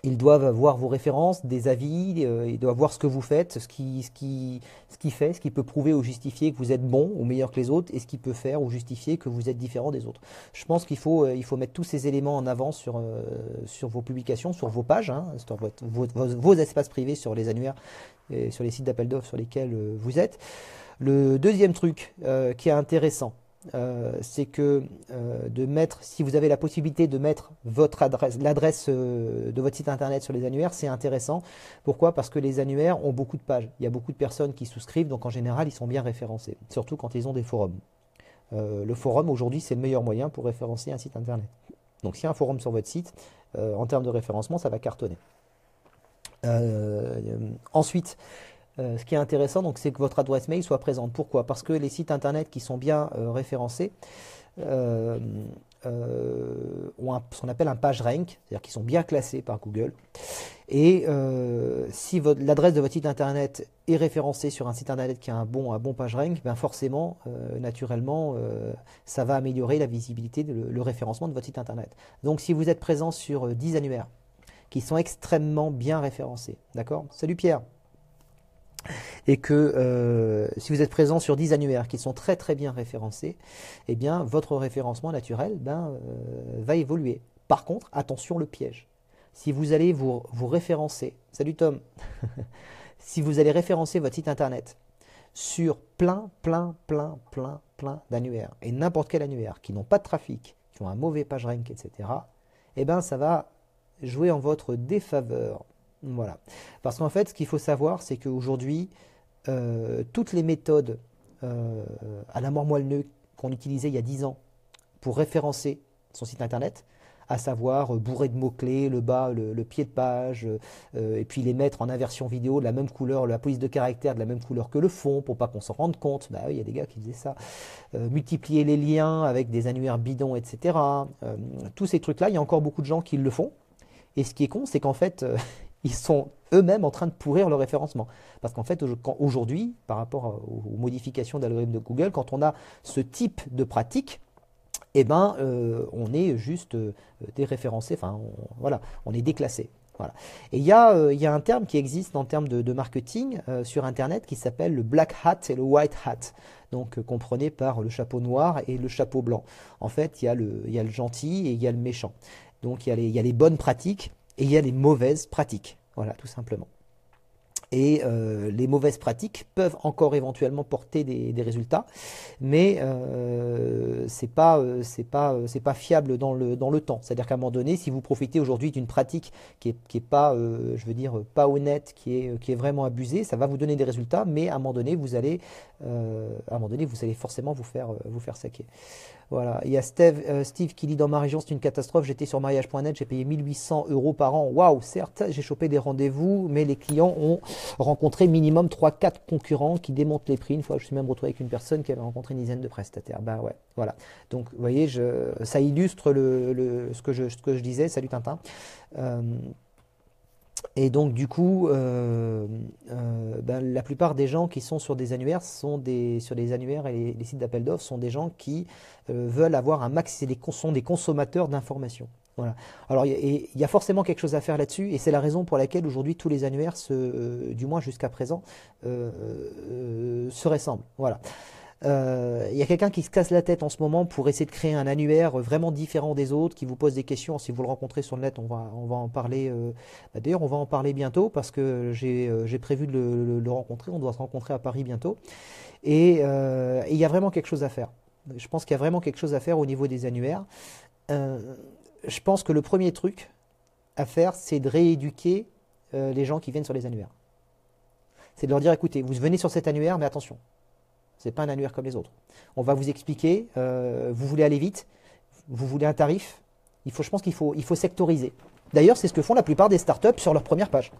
ils doivent avoir vos références, des avis, euh, ils doivent voir ce que vous faites, ce qui, ce, qui, ce qui fait, ce qui peut prouver ou justifier que vous êtes bon ou meilleur que les autres, et ce qui peut faire ou justifier que vous êtes différent des autres. Je pense qu'il faut, euh, il faut mettre tous ces éléments en avant sur, euh, sur vos publications, sur vos pages, hein, sur vos, espaces privés, sur les annuaires, et sur les sites d'appel d'offres sur lesquels vous êtes. Le deuxième truc qui est intéressant, euh, c'est que euh, de mettre, si vous avez la possibilité de mettre votre adresse, l'adresse euh, de votre site internet sur les annuaires, c'est intéressant. Pourquoi Parce que les annuaires ont beaucoup de pages. Il y a beaucoup de personnes qui souscrivent, donc en général, ils sont bien référencés, surtout quand ils ont des forums. le forum aujourd'hui, c'est le meilleur moyen pour référencer un site internet. Donc, s'il y a un forum sur votre site, en termes de référencement, ça va cartonner. ensuite, euh, ce qui est intéressant, donc, c'est que votre adresse mail soit présente. Pourquoi Parce que les sites internet qui sont bien euh, référencés euh, ont ce qu'on appelle un page rank, c'est-à-dire qu'ils sont bien classés par Google. Et si l'adresse de votre site internet est référencée sur un site internet qui a un bon, page rank, ben, forcément, naturellement, ça va améliorer la visibilité, le, le référencement de votre site internet. Donc, si vous êtes présent sur 10 annuaires qui sont extrêmement bien référencés, d'accord Salut Pierre et que euh, si vous êtes présent sur 10 annuaires qui sont très très bien référencés, eh bien votre référencement naturel ben, euh, va évoluer. Par contre, attention le piège. Si vous allez vous, vous référencer, salut Tom, si vous allez référencer votre site internet sur plein, plein, plein, plein, plein d'annuaires, et n'importe quel annuaire, qui n'ont pas de trafic, qui ont un mauvais page rank, etc., eh ben, ça va jouer en votre défaveur. Voilà. Parce qu'en fait, ce qu'il faut savoir, c'est qu'aujourd'hui, euh, toutes les méthodes euh, à la mort moelle qu'on utilisait il y a 10 ans pour référencer son site internet, à savoir euh, bourrer de mots-clés, le bas, le, pied de page, et puis les mettre en inversion vidéo de la même couleur, la police de caractère de la même couleur que le fond, pour pas qu'on s'en rende compte. Bah il y a des gars qui faisaient ça. multiplier les liens avec des annuaires bidons, etc. tous ces trucs-là, il y a encore beaucoup de gens qui le font. Et ce qui est con, c'est qu'en fait, ils sont eux-mêmes en train de pourrir le référencement. Parce qu'en fait, aujourd'hui, par rapport aux modifications d'algorithmes de Google, quand on a ce type de pratique, eh ben, euh, on est juste euh, déréférencé, enfin, on, voilà, on est déclassé. Voilà. Et il y, a euh, un terme qui existe en termes de, marketing sur Internet qui s'appelle le black hat et le white hat. Donc comprenez par le chapeau noir et le chapeau blanc. En fait, il y, y, a le gentil et il y a le méchant. Donc il y, y a les bonnes pratiques il y a des mauvaises pratiques. Voilà, tout simplement. Et euh, les mauvaises pratiques peuvent encore éventuellement porter des, résultats, mais euh, c'est pas euh, c'est pas c'est pas fiable dans le dans le temps. C'est-à-dire qu'à un moment donné, si vous profitez aujourd'hui d'une pratique qui est, pas je veux dire pas honnête, qui est qui est vraiment abusée, ça va vous donner des résultats, mais à un moment donné, vous allez à un moment donné, vous allez forcément vous faire vous faire saquer. Voilà. Il y a Steve, euh, Steve qui dit dans ma région, c'est une catastrophe. J'étais sur mariage.net, j'ai payé 1800 euros par an. Waouh, certes, j'ai chopé des rendez-vous, mais les clients ont rencontré minimum 3-4 concurrents qui démontent les prix. Une fois, je suis même retrouvé avec une personne qui avait rencontré une dizaine de prestataires. Bah ouais, voilà. Donc, vous voyez, ça illustre ce, que je, disais. Salut Tintin. Euh, et donc du coup, euh, euh, ben, la plupart des gens qui sont sur des annuaires sont des sur des annuaires et les, sites d'appel d'offres sont des gens qui euh, veulent avoir un max. Des, sont des consommateurs d'informations. Voilà. Alors il y, a forcément quelque chose à faire là-dessus et c'est la raison pour laquelle aujourd'hui tous les annuaires, du moins jusqu'à présent, se ressemblent. Voilà. Euh, il y a quelqu'un qui se casse la tête en ce moment pour essayer de créer un annuaire vraiment différent des autres, qui vous pose des questions. Si vous le rencontrez sur le net, on va, on va en parler. Euh, bah, d'ailleurs, on va en parler bientôt parce que j'ai euh, prévu de le, le, rencontrer. On doit se rencontrer à Paris bientôt. Et il y a vraiment quelque chose à faire. Je pense qu'il y a vraiment quelque chose à faire au niveau des annuaires. je pense que le premier truc à faire, c'est de rééduquer les gens qui viennent sur les annuaires. C'est de leur dire, écoutez, vous venez sur cet annuaire, mais attention, ce n'est pas un annuaire comme les autres. On va vous expliquer, euh, vous voulez aller vite, vous voulez un tarif, il faut, je pense qu'il faut, il faut sectoriser. D'ailleurs, c'est ce que font la plupart des startups sur leur première page.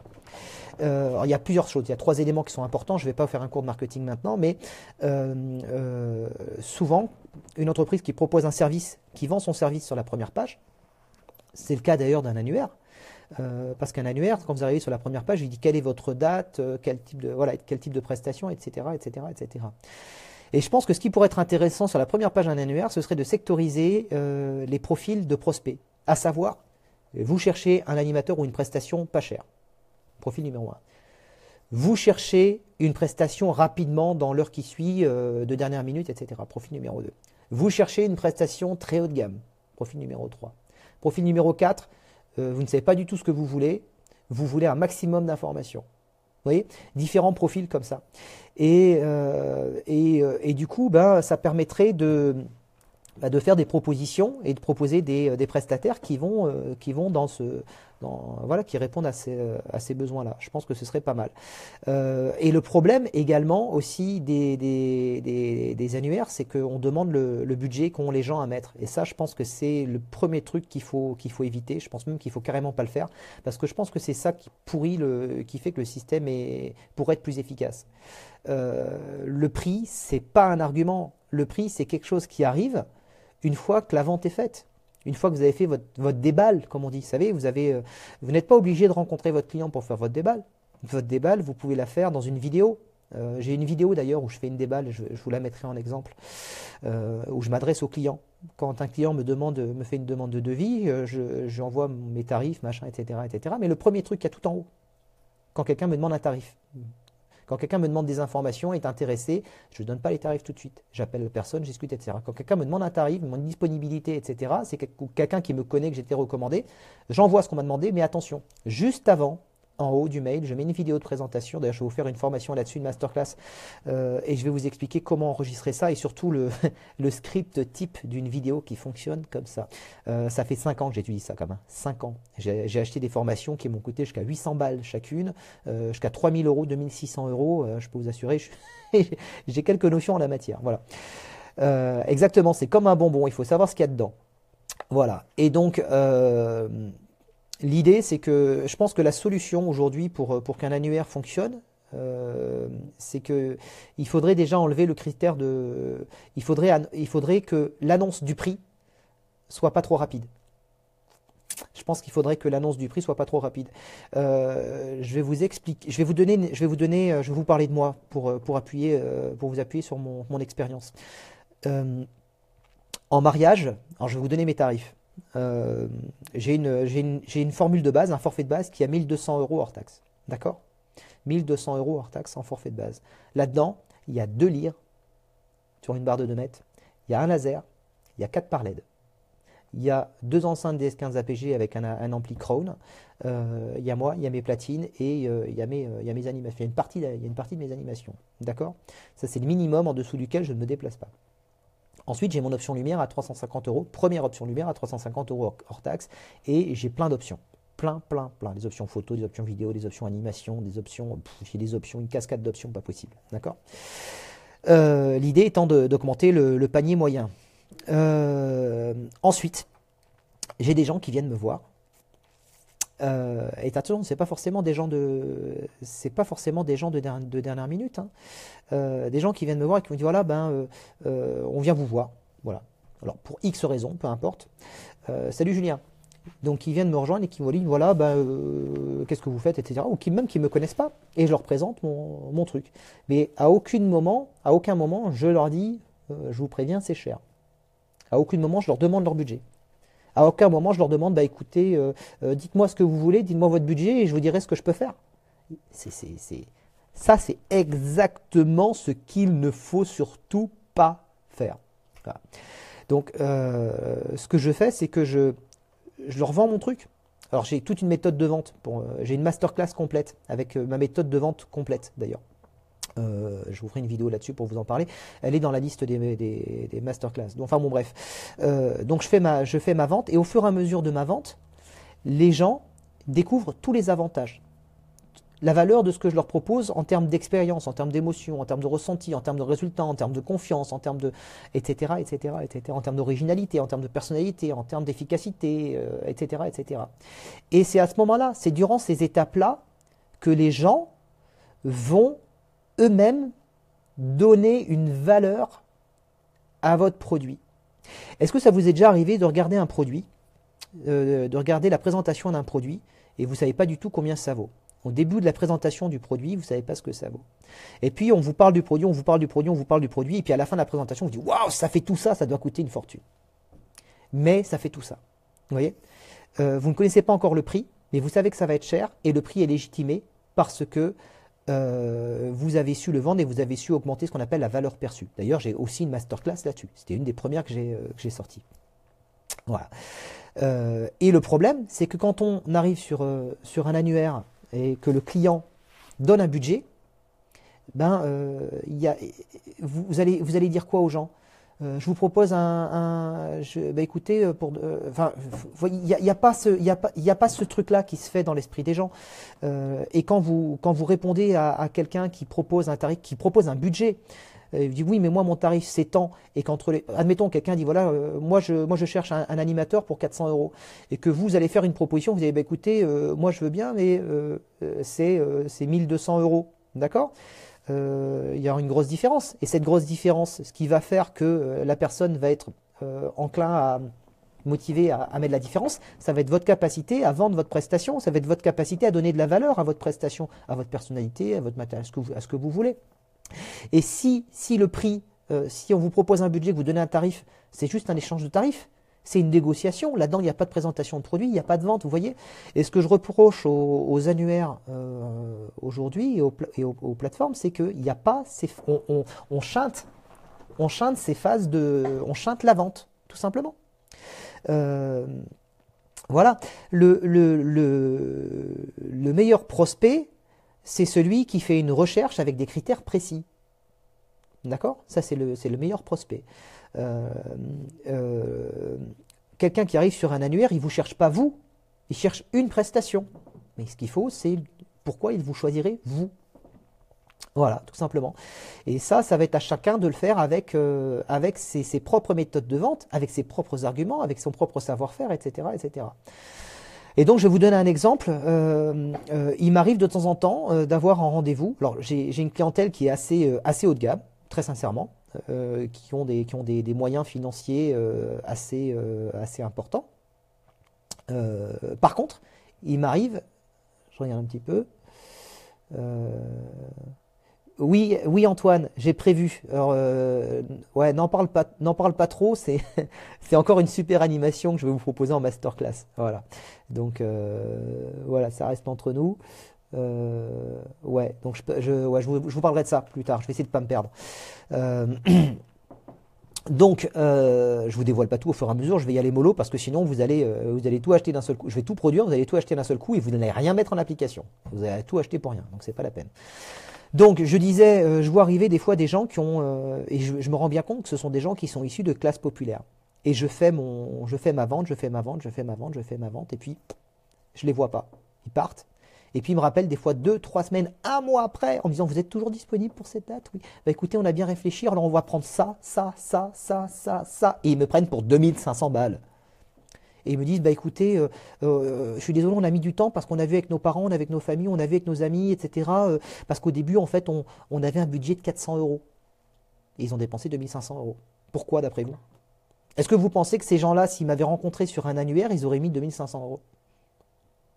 Euh, il y a plusieurs choses, il y a trois éléments qui sont importants, je ne vais pas faire un cours de marketing maintenant, mais euh, souvent, une entreprise qui propose un service, qui vend son service sur la première page, c'est le cas d'ailleurs d'un annuaire, euh, parce qu'un annuaire, quand vous arrivez sur la première page, il dit quelle est votre date, euh, quel type de, voilà, quel type de prestation, etc., etc., etc. Et je pense que ce qui pourrait être intéressant sur la première page d'un annuaire, ce serait de sectoriser euh, les profils de prospects. À savoir, vous cherchez un animateur ou une prestation pas chère. Profil numéro 1. Vous cherchez une prestation rapidement dans l'heure qui suit, de dernière minute, etc. Profil numéro 2. Vous cherchez une prestation très haut de gamme. Profil numéro 3. Profil numéro 4, euh, vous ne savez pas du tout ce que vous voulez, vous voulez un maximum d'informations. Vous voyez Différents profils comme ça. Et, euh, et, euh, et, du coup, ben, ça permettrait de, bah, de faire des propositions et de proposer des, euh, des prestataires qui vont, euh, qui vont dans ce dans, voilà qui répondent à ces, euh, à ces besoins là je pense que ce serait pas mal et le problème également aussi des, des, des, annuaires c'est qu'on demande le, budget qu'ont les gens à mettre et ça je pense que c'est le premier truc qu'il faut qu'il faut éviter je pense même qu'il faut carrément pas le faire parce que je pense que c'est ça qui pourrit le qui fait que le système est pour être plus efficace le prix c'est pas un argument le prix c'est quelque chose qui arrive une fois que la vente est faite. Une fois que vous avez fait votre, déballe, comme on dit, vous savez, vous, avez, euh, vous n'êtes pas obligé de rencontrer votre client pour faire votre déballe. Votre déballe, vous pouvez la faire dans une vidéo. Euh, j'ai une vidéo d'ailleurs où je fais une déballe, je, vous la mettrai en exemple, euh, où je m'adresse au client. Quand un client me, demande, me fait une demande de devis, j'envoie mes tarifs, machin, etc., etc. Mais le premier truc qu'il y a tout en haut, quand quelqu'un me demande un tarif, quand quelqu'un me demande des informations, est intéressé, je ne donne pas les tarifs tout de suite. J'appelle la personne, discute, etc. Quand quelqu'un me demande un tarif, mon disponibilité, etc., c'est quelqu'un qui me connaît, que été recommandé, j'envoie ce qu'on m'a demandé, mais attention, juste avant, en haut du mail, je mets une vidéo de présentation. D'ailleurs, je vais vous faire une formation là-dessus, une masterclass, euh, et je vais vous expliquer comment enregistrer ça et surtout le, le script type d'une vidéo qui fonctionne comme ça. Euh, ça fait 5 ans que j'étudie ça, quand même. 5 hein. ans. J'ai acheté des formations qui m'ont coûté jusqu'à 800 balles chacune, euh, jusqu'à 3000 euros, 2600 euros. je peux vous assurer, j'ai quelques notions en la matière. Voilà. exactement, c'est comme un bonbon, il faut savoir ce qu'il y a dedans. Voilà. Et donc, l'idée, c'est que je pense que la solution aujourd'hui pour, euh, pour qu'un annuaire fonctionne, euh, c'est que faudrait déjà enlever le critère de. Il faudrait, il faudrait que l'annonce du prix soit pas trop rapide. Je pense qu'il faudrait que l'annonce du prix soit pas trop rapide. Euh, je vais vous expliquer, je vais vous donner, je vais vous donner, je vais vous parler de moi pour, pour appuyer, pour vous appuyer sur mon, expérience. en mariage, alors je vais vous donner mes tarifs j'ai une, formule de base, un forfait de base qui a 1200 euros hors taxe. D'accord 1200 euros hors taxe en forfait de base. Là-dedans, il y a deux lires sur une barre de 2 mètres, il y a un laser, il y a 4 par LED. Il y a deux enceintes DS15 APG avec un, ampli Crown. il y a moi, il y a mes platines et il, y a animations. une partie il y a une partie de mes animations. D'accord Ça, c'est le minimum en dessous duquel je ne me déplace pas. Ensuite, j'ai mon option lumière à 350 euros, première option lumière à 350 euros hors taxe, et j'ai plein d'options. Plein, plein, plein. Des options photo, des options vidéo, des options animation, des options. J'ai des options, une cascade d'options pas possible. D'accord euh, L'idée étant d'augmenter le, panier moyen. Euh, ensuite, j'ai des gens qui viennent me voir euh, et attention, c'est pas forcément des gens de, c'est pas forcément des gens de, dernière minute. Hein. Euh, des gens qui viennent me voir et qui me disent voilà, ben, euh, on vient vous voir. Voilà. Alors pour X raison, peu importe. salut Julien. Donc ils viennent me rejoindre et qui me disent voilà, ben, qu'est-ce que vous faites, etc. Ou qui même qui me connaissent pas et je leur présente mon, mon truc. Mais à aucun moment, à aucun moment, je leur dis, je vous préviens, c'est cher. À aucun moment, je leur demande leur budget. À aucun moment je leur demande, bah écoutez, euh, euh, dites-moi ce que vous voulez, dites-moi votre budget et je vous dirai ce que je peux faire. C'est, Ça, c'est exactement ce qu'il ne faut surtout pas faire. Donc, euh, ce que je fais, c'est que je, je leur vends mon truc. Alors, j'ai toute une méthode de vente. j'ai une masterclass complète avec ma méthode de vente complète, d'ailleurs. Euh, je vous ferai une vidéo là-dessus pour vous en parler. Elle est dans la liste des, masterclass. Donc, enfin bon, bref. Euh, donc je fais, ma, je fais ma vente et au fur et à mesure de ma vente, les gens découvrent tous les avantages. La valeur de ce que je leur propose en termes d'expérience, en termes d'émotion, en termes de ressenti, en termes de résultats, en termes de confiance, en termes de. etc., etc., etc., en termes d'originalité, en termes de personnalité, en termes d'efficacité, etc., euh, etc. Et c'est à ce moment-là, c'est durant ces étapes-là que les gens vont eux-mêmes donner une valeur à votre produit. Est-ce que ça vous est déjà arrivé de regarder un produit, euh, de regarder la présentation d'un produit, et vous ne savez pas du tout combien ça vaut Au début de la présentation du produit, vous ne savez pas ce que ça vaut. Et puis on vous parle du produit, on vous parle du produit, on vous parle du produit, et puis à la fin de la présentation, vous dit Waouh, ça fait tout ça, ça doit coûter une fortune. Mais ça fait tout ça. Vous voyez euh, Vous ne connaissez pas encore le prix, mais vous savez que ça va être cher, et le prix est légitimé parce que euh, vous avez su le vendre et vous avez su augmenter ce qu'on appelle la valeur perçue. D'ailleurs, j'ai aussi une masterclass là-dessus. C'était une des premières que j'ai euh, sorties. Voilà. Euh, et le problème, c'est que quand on arrive sur, sur un annuaire et que le client donne un budget, ben, y a, vous, allez, vous allez dire quoi aux gens euh, je vous propose un, un bah écoutez, euh, pour, euh, enfin, il n'y a, pas ce, y a a pas ce truc-là qui se fait dans l'esprit des gens. et quand vous, quand vous répondez à, quelqu'un qui propose un tarif, qui propose un budget, il dit oui, mais moi mon tarif c'est tant. Et qu'entre les, admettons quelqu'un dit voilà, moi je, moi je cherche un, animateur pour 400 euros. Et que vous allez faire une proposition, vous allez bah, écoutez, moi je veux bien, mais c'est, c'est 1200 euros, d'accord euh, il y aura une grosse différence. Et cette grosse différence, ce qui va faire que euh, la personne va être euh, enclin à motiver, à, mettre la différence, ça va être votre capacité à vendre votre prestation, ça va être votre capacité à donner de la valeur à votre prestation, à votre personnalité, à votre matériel, à ce que vous, voulez. Et si, si le prix, si on vous propose un budget, que vous donnez un tarif, c'est juste un échange de tarifs, c'est une négociation. Là-dedans, il n'y a pas de présentation de produit, il n'y a pas de vente, vous voyez. Et ce que je reproche aux, annuaires euh, aujourd'hui et, aux, plateformes, c'est qu'il n'y a pas ces. On, chante, on chante ces phases de. On chante la vente, tout simplement. Euh, voilà. Le, meilleur prospect, c'est celui qui fait une recherche avec des critères précis. D'accord Ça, c'est le meilleur prospect. Euh, euh, quelqu'un qui arrive sur un annuaire, il ne vous cherche pas vous, il cherche une prestation. Mais ce qu'il faut, c'est pourquoi il vous choisirait vous. Voilà, tout simplement. Et ça, ça va être à chacun de le faire avec, euh, avec ses, propres méthodes de vente, avec ses propres arguments, avec son propre savoir-faire, etc., etc. Et donc, je vais vous donner un exemple. il m'arrive de temps en temps d'avoir un rendez-vous. Alors, j'ai une clientèle qui est assez, assez haut de gamme très sincèrement, euh, qui ont des, moyens financiers euh, euh, assez, importants. par contre, il m'arrive, je regarde un petit peu. oui, oui, Antoine, j'ai prévu. ouais, n'en parle pas, n'en parle pas trop. C'est, c'est encore une super animation que je vais vous proposer en masterclass. Voilà. Donc, voilà, ça reste entre nous. Euh, ouais, donc je, je, vous, parlerai de ça plus tard. Je vais essayer de ne pas me perdre. Euh, donc, euh, je vous dévoile pas tout au fur et à mesure. Je vais y aller mollo parce que sinon, vous allez, euh, vous allez tout acheter d'un seul coup. Je vais tout produire, vous allez tout acheter d'un seul coup et vous n'allez rien mettre en application. Vous allez tout acheter pour rien. Donc, c'est pas la peine. Donc, je disais, je vois arriver des fois des gens qui ont, et je, je, me rends bien compte que ce sont des gens qui sont issus de classes populaires. Et je fais mon, je fais ma vente, je fais ma vente, je fais ma vente, je fais ma vente, et puis je les vois pas. Ils partent. Et puis il me rappelle des fois deux, trois semaines, un mois après, en me disant Vous êtes toujours disponible pour cette date Oui. Bah écoutez, on a bien réfléchi, alors on va prendre ça, ça, ça, ça, ça, ça. Et ils me prennent pour 2500 balles. Et ils me disent Bah écoutez, euh, euh, je suis désolé, on a mis du temps parce qu'on a vu avec nos parents, on a avec nos familles, on a vu avec nos amis, etc. Euh, parce qu'au début, en fait, on, on, avait un budget de 400 euros. Et ils ont dépensé 2500 euros. Pourquoi, d'après vous Est-ce que vous pensez que ces gens-là, s'ils m'avaient rencontré sur un annuaire, ils auraient mis 2500 euros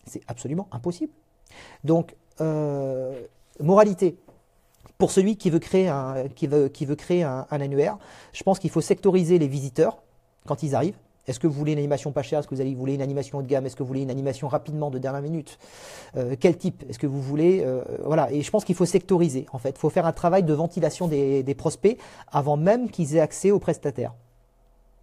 C'est absolument impossible. Donc, euh, moralité. Pour celui qui veut créer un, qui veut, qui veut créer un, annuaire, je pense qu'il faut sectoriser les visiteurs quand ils arrivent. Est-ce que vous voulez une animation pas chère Est-ce que vous voulez une animation haut de gamme Est-ce que vous voulez une animation rapidement de dernière minute euh, Quel type Est-ce que vous voulez euh, Voilà. Et je pense qu'il faut sectoriser. En fait, il faut faire un travail de ventilation des, prospects avant même qu'ils aient accès aux prestataires.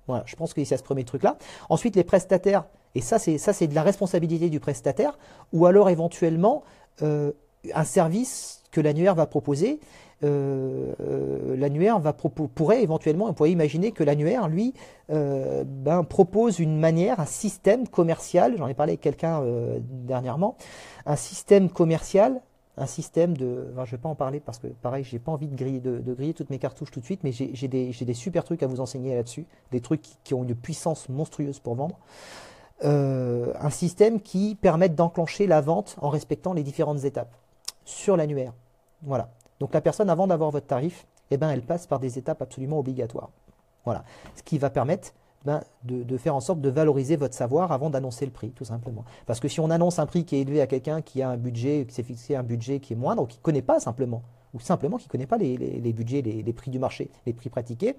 Voilà. Je pense que c'est ce premier truc là. Ensuite, les prestataires et ça, c'est ça, c'est de la responsabilité du prestataire, ou alors éventuellement euh, un service que l'annuaire va proposer. Euh, euh, l'annuaire va pourrait éventuellement, on pourrait imaginer que l'annuaire, lui, ben, propose une manière, un système commercial. J'en ai parlé avec quelqu'un dernièrement, un système commercial. Un système de. Enfin, je ne vais pas en parler parce que, pareil, je n'ai pas envie de griller, toutes mes cartouches tout de suite, mais j'ai des, super trucs à vous enseigner là-dessus, des trucs qui, ont une puissance monstrueuse pour vendre. Euh, un système qui permette d'enclencher la vente en respectant les différentes étapes sur l'annuaire. Voilà. Donc la personne, avant d'avoir votre tarif, eh ben, elle passe par des étapes absolument obligatoires. Voilà. Ce qui va permettre ben, de, faire en sorte de valoriser votre savoir avant d'annoncer le prix, tout simplement. Parce que si on annonce un prix qui est élevé à quelqu'un qui a un budget, qui s'est fixé un budget qui est moindre, ou qui ne connaît pas simplement, ou simplement qui ne connaît pas les, budgets, les, prix du marché, les prix pratiqués,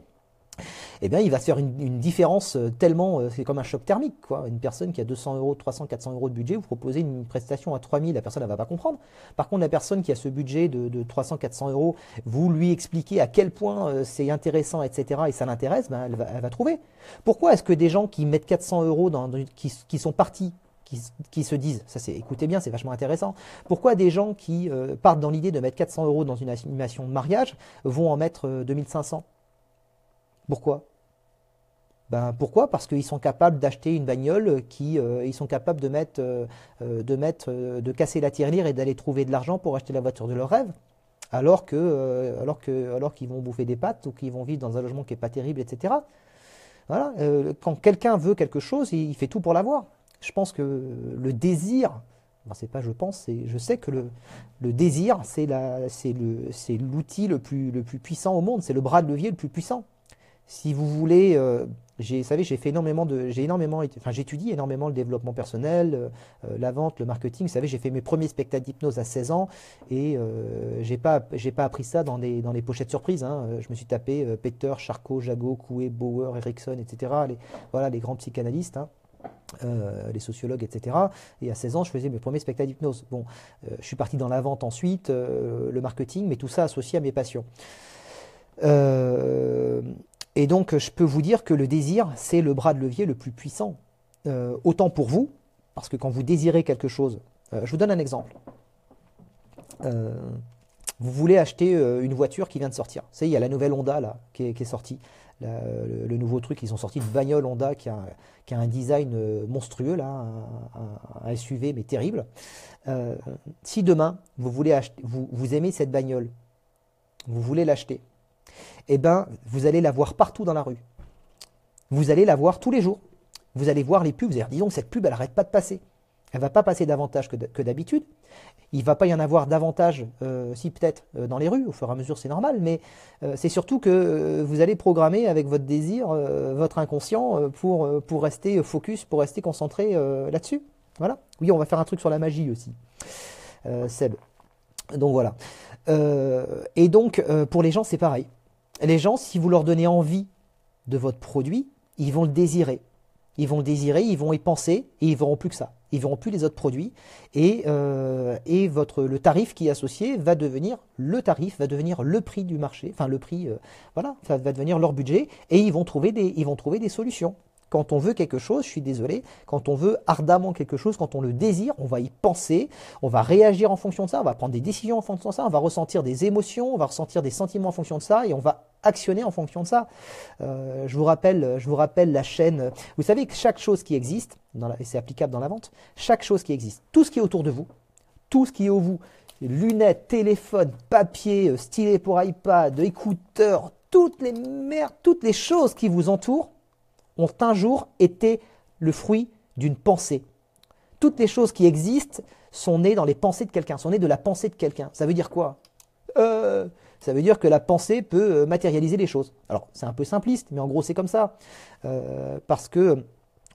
eh bien, il va faire une, différence euh, tellement, euh, c'est comme un choc thermique, Une personne qui a 200 euros, 300, 400 euros de budget, vous proposez une prestation à 3000, la personne ne va pas comprendre. Par contre, la personne qui a ce budget de, 300, 400 euros, vous lui expliquez à quel point euh, c'est intéressant, etc., et ça l'intéresse, ben, elle, va, trouver. Pourquoi est-ce que des gens qui mettent 400 euros, qui, sont partis qui, se disent, ça c'est, écoutez bien, c'est vachement intéressant. Pourquoi des gens qui partent dans l'idée de mettre 400 euros dans une animation de mariage vont en mettre 2500 pourquoi ben pourquoi Parce qu'ils sont capables d'acheter une bagnole, qui, euh, ils sont capables de mettre, euh, euh, de, mettre de casser la tirelire et d'aller trouver de l'argent pour acheter la voiture de leur rêve, alors que, alors que, alors qu'ils vont bouffer des pâtes ou qu'ils vont vivre dans un logement qui n'est pas terrible, etc. Voilà. quand quelqu'un veut quelque chose, il, fait tout pour l'avoir. Je pense que le désir, ben, c'est pas je pense, c'est je sais que le, désir, c'est l'outil le, le plus, le plus puissant au monde, c'est le bras de levier le plus puissant. Si vous voulez, euh, j'ai fait énormément de, j'ai énormément, enfin, j'étudie énormément le développement personnel, euh, euh, la vente, le marketing. Vous savez, j'ai fait mes premiers spectacles d'hypnose à 16 ans et je j'ai pas, j'ai pas appris ça dans dans les pochettes surprises. Hein. Je me suis tapé Peter, Charcot, Jagot, Coué, Bauer, Erickson, etc. Les, voilà, les grands psychanalystes. Hein, les sociologues, etc. Et à 16 ans, je faisais mes premiers spectacles d'hypnose. Bon, je suis parti dans la vente ensuite, le marketing, mais tout ça associé à mes passions. Et donc, je peux vous dire que le désir, c'est le bras de levier le plus puissant. Euh, autant pour vous, parce que quand vous désirez quelque chose, euh, je vous donne un exemple. Euh, vous voulez acheter une voiture qui vient de sortir. Vous savez, il y a la nouvelle Honda là, qui, est, sortie. le, nouveau truc, ils ont sorti une bagnole Honda qui a, qui a un design monstrueux, là, un, SUV, mais terrible. si demain, vous, voulez acheter, vous, vous aimez cette bagnole, vous voulez l'acheter, eh ben, vous allez la voir partout dans la rue. Vous allez la voir tous les jours. Vous allez voir les pubs, vous allez disons, cette pub, elle n'arrête pas de passer. Elle ne va pas passer davantage que d'habitude. Il ne va pas y en avoir davantage, euh, si peut-être, euh, dans les rues, au fur et à mesure, c'est normal, mais euh, c'est surtout que vous allez programmer avec votre désir, votre inconscient, pour, pour rester focus, pour rester concentré là-dessus. Voilà. Oui, on va faire un truc sur la magie aussi, Seb. Donc voilà. Euh, et donc, euh, pour les gens, c'est pareil. Les gens, si vous leur donnez envie de votre produit, ils vont le désirer. Ils vont le désirer, ils vont y penser et ils verront plus que ça. Ils verront plus les autres produits et, euh, et votre, le tarif qui est associé va devenir le tarif, va devenir le prix du marché, enfin le prix, voilà, ça va devenir leur budget et ils vont trouver des, ils vont trouver des solutions. Quand on veut quelque chose, je suis désolé, quand on veut ardemment quelque chose, quand on le désire, on va y penser, on va réagir en fonction de ça, on va prendre des décisions en fonction de ça, on va ressentir des émotions, on va ressentir des sentiments en fonction de ça, et on va actionner en fonction de ça. Euh, je, vous rappelle, je vous rappelle la chaîne. Vous savez que chaque chose qui existe, et c'est applicable dans la vente, chaque chose qui existe, tout ce qui est autour de vous, tout ce qui est au vous, lunettes, téléphone, papier, euh, stylet pour iPad, écouteurs, toutes les merdes, toutes les choses qui vous entourent, ont un jour été le fruit d'une pensée. Toutes les choses qui existent sont nées dans les pensées de quelqu'un, sont nées de la pensée de quelqu'un. Ça veut dire quoi euh, Ça veut dire que la pensée peut euh, matérialiser les choses. Alors c'est un peu simpliste, mais en gros c'est comme ça. Euh, parce que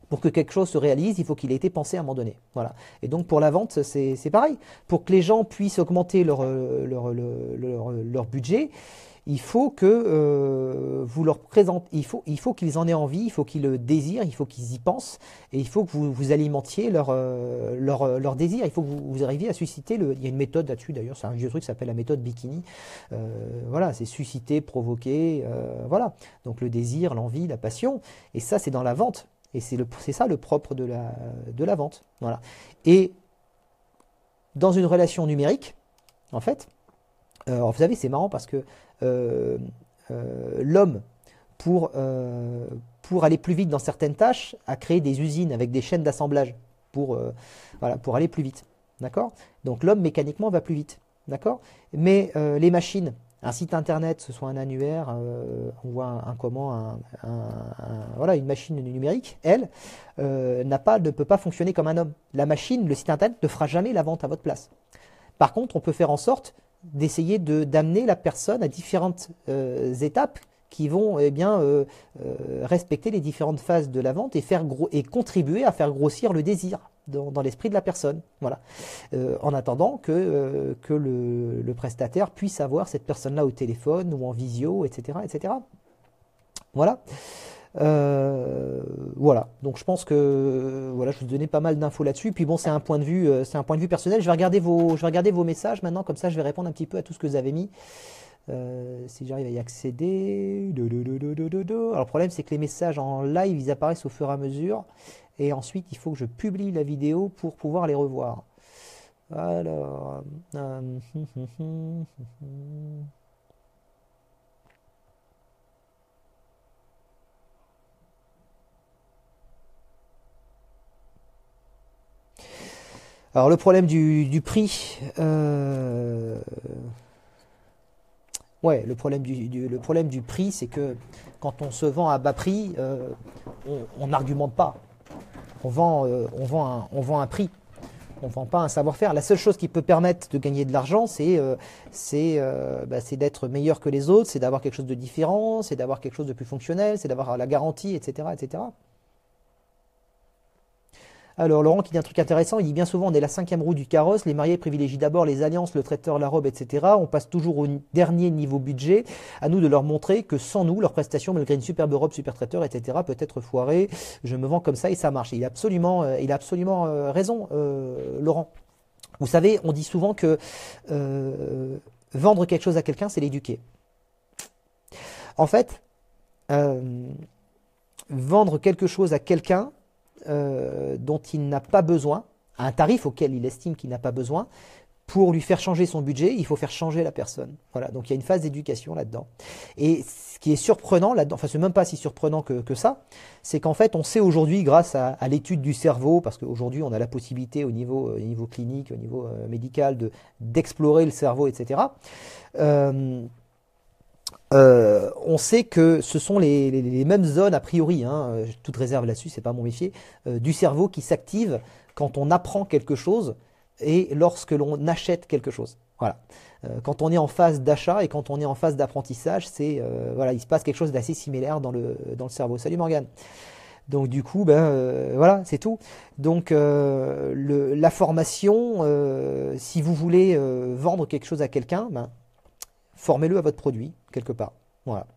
pour que quelque chose se réalise, il faut qu'il ait été pensé à un moment donné. Voilà. Et donc pour la vente, c'est pareil. Pour que les gens puissent augmenter leur, leur, leur, leur budget, il faut que euh, vous leur il faut, il faut qu'ils en aient envie, il faut qu'ils le désirent, il faut qu'ils y pensent, et il faut que vous, vous alimentiez leur, euh, leur, euh, leur, désir, il faut que vous, arriviez à susciter, le, il y a une méthode là-dessus d'ailleurs, c'est un vieux truc qui s'appelle la méthode bikini, voilà, c'est susciter, provoquer, voilà, donc le désir, l'envie, la passion, et ça c'est dans la vente, et c'est ça le propre de la, de la vente, voilà. Et dans une relation numérique, en fait, vous savez, c'est marrant parce que euh, euh, l'homme pour, euh, pour aller plus vite dans certaines tâches, a créé des usines avec des chaînes d'assemblage pour, pour aller plus vite. D'accord Donc l'homme mécaniquement va plus vite. D'accord Mais les machines, un site internet, ce soit un annuaire, on voit un, comment, voilà, une machine numérique, elle, n'a pas, ne peut pas fonctionner comme un homme. La machine, le site internet ne fera jamais la vente à votre place. Par contre, on peut faire en sorte d'essayer de, d'amener la personne à différentes euh, étapes qui vont eh bien, euh, euh, respecter les différentes phases de la vente et, faire et contribuer à faire grossir le désir dans, l'esprit de la personne. Voilà. en attendant que, le, le, prestataire puisse avoir cette personne-là au téléphone ou en visio, etc. etc. Voilà. Euh, voilà, donc je pense que voilà, je vous donnais pas mal d'infos là-dessus. Puis bon, c'est un point de vue, euh, c'est un point de vue personnel. Je vais regarder vos, je vais regarder vos messages maintenant, comme ça, je vais répondre un petit peu à tout ce que vous avez mis. Euh, si j'arrive à y accéder. Alors le problème, c'est que les messages en live, ils apparaissent au fur et à mesure, et ensuite, il faut que je publie la vidéo pour pouvoir les revoir. Alors. Hum, hum, hum, Alors le problème du, prix, euh, ouais, le problème du, le problème du prix, c'est que quand on se vend à bas prix, euh, on n'argumente pas. On vend, euh, on, vend un, on vend un prix. On ne vend pas un savoir-faire. La seule chose qui peut permettre de gagner de l'argent, bah, c'est d'être meilleur que les autres, c'est d'avoir quelque chose de différent, c'est d'avoir quelque chose de plus fonctionnel, c'est d'avoir la garantie, etc., etc. Alors Laurent qui dit un truc intéressant, il dit bien souvent on est la cinquième roue du carrosse, les mariés privilégient d'abord les alliances, le traiteur, la robe, etc. On passe toujours au dernier niveau budget, à nous de leur montrer que sans nous, leur prestation malgré une superbe robe, super traiteur, etc., peut être foirée, je me vends comme ça et ça marche. il a absolument, euh, il a absolument euh, raison, euh, Laurent. Vous savez, on dit souvent que vendre quelque chose à quelqu'un, c'est l'éduquer. En fait, vendre quelque chose à quelqu'un, euh, dont il n'a pas besoin, un tarif auquel il estime qu'il n'a pas besoin, pour lui faire changer son budget, il faut faire changer la personne. Voilà, donc il y a une phase d'éducation là-dedans. Et ce qui est surprenant là-dedans, enfin c'est même pas si surprenant que, ça, c'est qu'en fait on sait aujourd'hui grâce à, l'étude du cerveau, parce qu'aujourd'hui on a la possibilité au niveau, euh, niveau clinique, au niveau euh, médical de d'explorer le cerveau, etc. Euh, on sait que ce sont les, mêmes zones, a priori, hein, euh, toute réserve là-dessus, c'est pas mon méfier, euh, du cerveau qui s'active quand on apprend quelque chose et lorsque l'on achète quelque chose. Voilà. quand on est en phase d'achat et quand on est en phase d'apprentissage, c'est voilà, il se passe quelque chose d'assez similaire dans le, dans le cerveau. Salut Morgane. Donc du coup, ben voilà, c'est tout. Donc la formation, si vous voulez vendre quelque chose à quelqu'un, ben, formez-le à votre produit, quelque part. Voilà.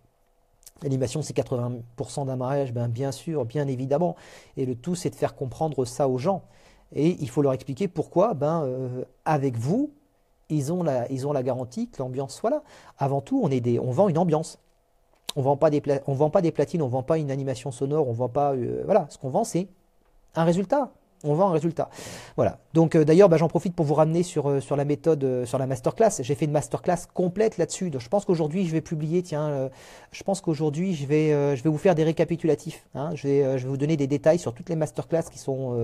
L'animation, c'est 80% d'un mariage, ben, bien sûr, bien évidemment. Et le tout, c'est de faire comprendre ça aux gens. Et il faut leur expliquer pourquoi, ben, euh, avec vous, ils ont, la, ils ont la garantie que l'ambiance soit là. Avant tout, on, est des, on vend une ambiance. On vend pas des vend pas des platines, on vend pas une animation sonore, on vend pas euh, voilà. Ce qu'on vend, c'est un résultat on vend un résultat. Voilà. Donc euh, d'ailleurs, bah, j'en profite pour vous ramener sur, euh, sur la méthode, euh, sur la masterclass. J'ai fait une masterclass complète là-dessus. Je pense qu'aujourd'hui, je vais publier, tiens, je pense qu'aujourd'hui, je, vais je vais vous faire des récapitulatifs. Hein. Je, vais, vous donner des détails sur toutes les masterclass qui sont,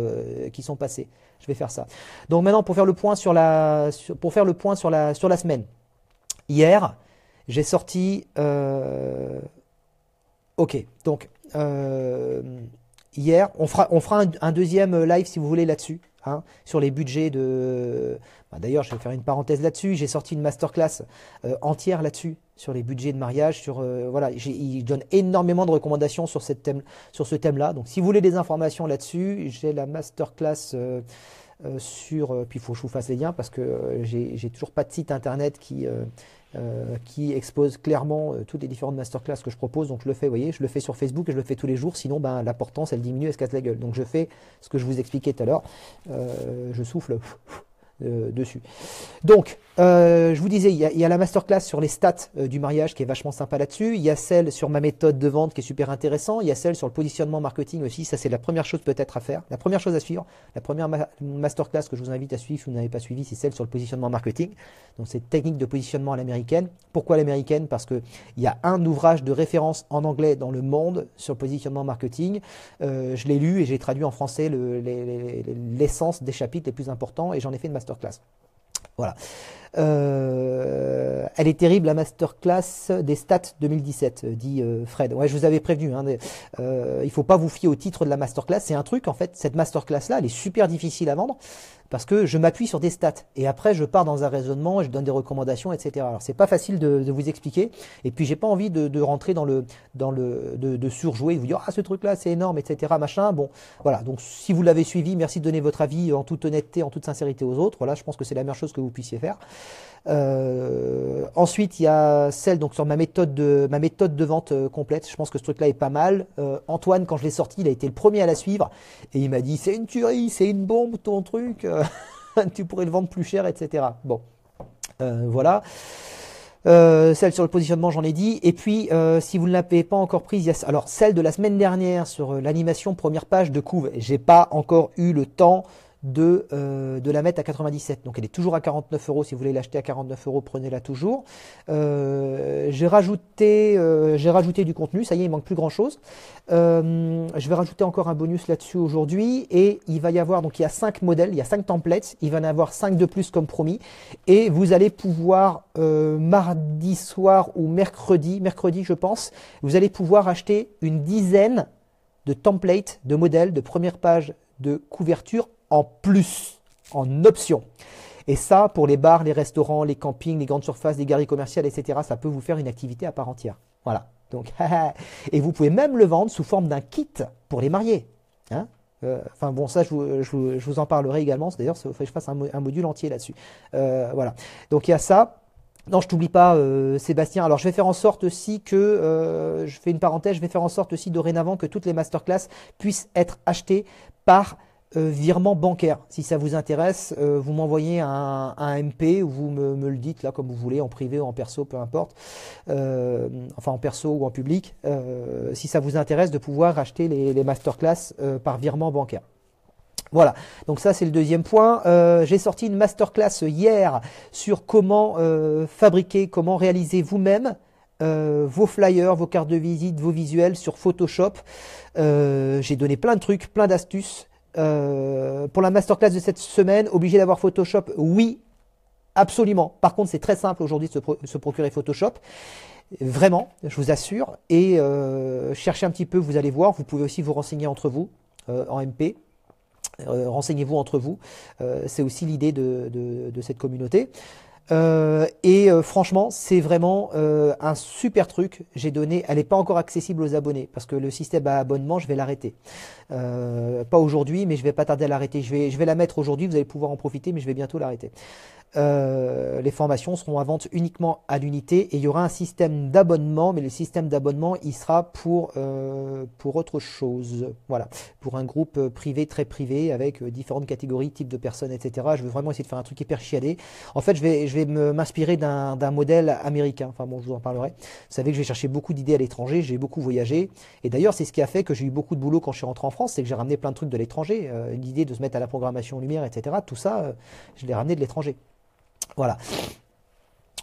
qui sont passées. Je vais faire ça. Donc maintenant, pour faire le point sur la, pour faire le point sur la, sur la semaine. Hier, j'ai sorti... ok, donc hier. On fera, un, deuxième euh, live si vous voulez là-dessus. Hein, sur les budgets de... Bah, d'ailleurs, je vais faire une parenthèse là-dessus. J'ai sorti une masterclass euh, entière là-dessus, sur les budgets de mariage. Sur, euh, voilà, il donne énormément de recommandations sur, ce thème-là. Donc, si vous voulez des informations là-dessus, j'ai la masterclass sur... puis, il faut que je vous fasse les liens parce que j'ai toujours pas de site internet qui euh, qui expose clairement euh, toutes les différentes masterclass que je propose. Donc je le fais, voyez, je le fais sur Facebook et je le fais tous les jours. Sinon, ben, l'importance elle diminue, elle se casse la gueule. Donc je fais ce que je vous expliquais tout à l'heure. Euh, je souffle Euh, dessus. Donc, euh, je vous disais, il y, a, la masterclass sur les stats euh, du mariage qui est vachement sympa là-dessus. Il y a celle sur ma méthode de vente qui est super intéressant. Il y a celle sur le positionnement marketing aussi. Ça, c'est la première chose peut-être à faire. La première chose à suivre, la première masterclass que je vous invite à suivre si vous n'avez pas suivi, c'est celle sur le positionnement marketing. Donc, c'est technique de positionnement à l'américaine. Pourquoi l'américaine Parce qu'il y a un ouvrage de référence en anglais dans le monde sur le positionnement marketing. je l'ai lu et j'ai traduit en français l'essence des chapitres les plus importants et j'en ai fait une masterclass masterclass. Voilà. Euh, elle est terrible la masterclass des stats 2017, euh, dit euh, Fred. Ouais, je vous avais prévenu. Hein, il faut pas vous fier au titre de la masterclass. C'est un truc en fait. Cette masterclass là, elle est super difficile à vendre parce que je m'appuie sur des stats et après je pars dans un raisonnement, je donne des recommandations, etc. Alors c'est pas facile de, vous expliquer et puis j'ai pas envie de, rentrer dans le dans le de, de surjouer, et vous dire ah ce truc là c'est énorme, etc. Machin. Bon, voilà. Donc si vous l'avez suivi, merci de donner votre avis en toute honnêteté, en toute sincérité aux autres. Voilà, je pense que c'est la meilleure chose que vous puissiez faire. Euh, ensuite, il y a celle donc sur ma méthode de ma méthode de vente euh, complète. Je pense que ce truc-là est pas mal. Euh, Antoine, quand je l'ai sorti, il a été le premier à la suivre et il m'a dit c'est une tuerie, c'est une bombe ton truc, tu pourrais le vendre plus cher, etc. Bon, voilà. celle sur le positionnement, j'en ai dit. Et puis, si vous ne l'avez pas encore prise, alors celle de la semaine dernière sur l'animation première page de couve. J'ai pas encore eu le temps de, euh, de la mettre à 97. Donc elle est toujours à 49 euros. Si vous voulez l'acheter à 49 euros, prenez-la toujours. Euh, j'ai rajouté, euh, j'ai rajouté du contenu. Ça y est, il manque plus grand chose. je vais rajouter encore un bonus là-dessus aujourd'hui. Et il va y avoir, donc il y a 5 modèles, il y a 5 templates. Il va en avoir 5 de plus comme promis. Et vous allez pouvoir, mardi soir ou mercredi, mercredi je pense, vous allez pouvoir acheter une dizaine de templates, de modèles, de première page de couverture en plus, en option. Et ça, pour les bars, les restaurants, les campings, les grandes surfaces, les galeries commerciales, etc., ça peut vous faire une activité à part entière. Voilà. Donc, et vous pouvez même le vendre sous forme d'un kit pour les mariés. Hein. Euh, enfin bon, ça, je vous, en parlerai également. D'ailleurs, il que je fasse un, module entier là-dessus. Euh, voilà. Donc il y a ça. Non, je t'oublie pas, euh, Sébastien. Alors, je vais faire en sorte aussi que, je fais une parenthèse, je vais faire en sorte aussi dorénavant que toutes les masterclass puissent être achetées par euh, virement bancaire. Si ça vous intéresse, euh, vous m'envoyez un, MP ou vous me, le dites là comme vous voulez, en privé ou en perso, peu importe. Euh, enfin en perso ou en public. si ça vous intéresse de pouvoir acheter les, masterclass par virement bancaire. Voilà, donc ça c'est le deuxième point. J'ai sorti une masterclass hier sur comment fabriquer, comment réaliser vous-même vos flyers, vos cartes de visite, vos visuels sur Photoshop. J'ai donné plein de trucs, plein d'astuces. Euh, pour la masterclass de cette semaine, obligé d'avoir Photoshop Oui, absolument. Par contre, c'est très simple aujourd'hui de se, procurer Photoshop. Vraiment, je vous assure. Et euh, cherchez un petit peu, vous allez voir. Vous pouvez aussi vous renseigner entre vous euh, en MP. Renseignez-vous entre vous. c'est aussi l'idée de, cette communauté. Euh, et euh, franchement, c'est vraiment euh, un super truc. J'ai donné, elle n'est pas encore accessible aux abonnés parce que le système à abonnement, je vais l'arrêter. pas aujourd'hui, mais je vais pas tarder à l'arrêter. Je vais, je vais la mettre aujourd'hui. Vous allez pouvoir en profiter, mais je vais bientôt l'arrêter. Euh, les formations seront à vente uniquement à l'unité et il y aura un système d'abonnement, mais le système d'abonnement, il sera pour, euh, pour autre chose. Voilà, pour un groupe euh, privé, très privé, avec différentes catégories, types de personnes, etc. Je veux vraiment essayer de faire un truc hyper chiadé. En fait, je vais, je vais m'inspirer d'un modèle américain. Enfin bon, je vous en parlerai. Vous savez que j'ai cherché beaucoup d'idées à l'étranger, j'ai beaucoup voyagé. Et d'ailleurs, c'est ce qui a fait que j'ai eu beaucoup de boulot quand je suis rentré en France, c'est que j'ai ramené plein de trucs de l'étranger. L'idée de se mettre à la programmation lumière, etc. Tout ça, je l'ai ramené de l'étranger. Voilà.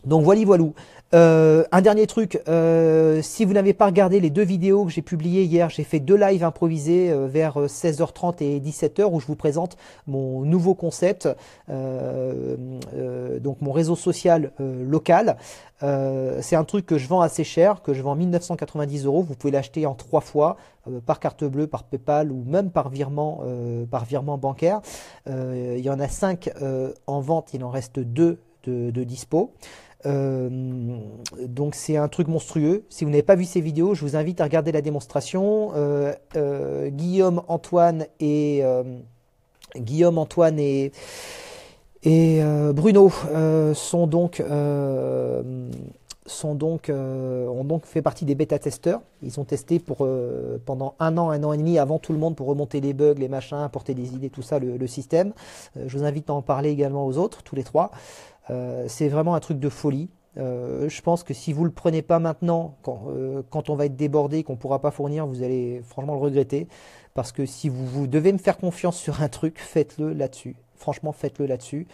Donc voilà, voilà. Euh, un dernier truc, euh, si vous n'avez pas regardé les deux vidéos que j'ai publiées hier, j'ai fait deux lives improvisés euh, vers 16h30 et 17h où je vous présente mon nouveau concept, donc mon réseau social local. c'est un truc que je vends assez cher, que je vends 1990 euros. Vous pouvez l'acheter en trois fois par carte bleue, par PayPal ou même par virement, par virement bancaire. il y en a cinq en vente, il en reste deux de dispo. Euh, donc c'est un truc monstrueux. Si vous n'avez pas vu ces vidéos, je vous invite à regarder la démonstration. Euh, euh, Guillaume, Antoine et Guillaume, Antoine et, Bruno sont donc sont donc, ont donc fait partie des bêta-testeurs. Ils ont testé pour, pendant un an, un an et demi avant tout le monde pour remonter les bugs, les machins, apporter des idées, tout ça, le système. je vous invite à en parler également aux autres, tous les trois. Euh, c'est vraiment un truc de folie. Euh, je pense que si vous ne le prenez pas maintenant, euh, quand, on va être débordé, qu'on pourra pas fournir, vous allez franchement le regretter. Parce que si vous, devez me faire confiance sur un truc, faites-le là-dessus. Franchement, faites-le là-dessus.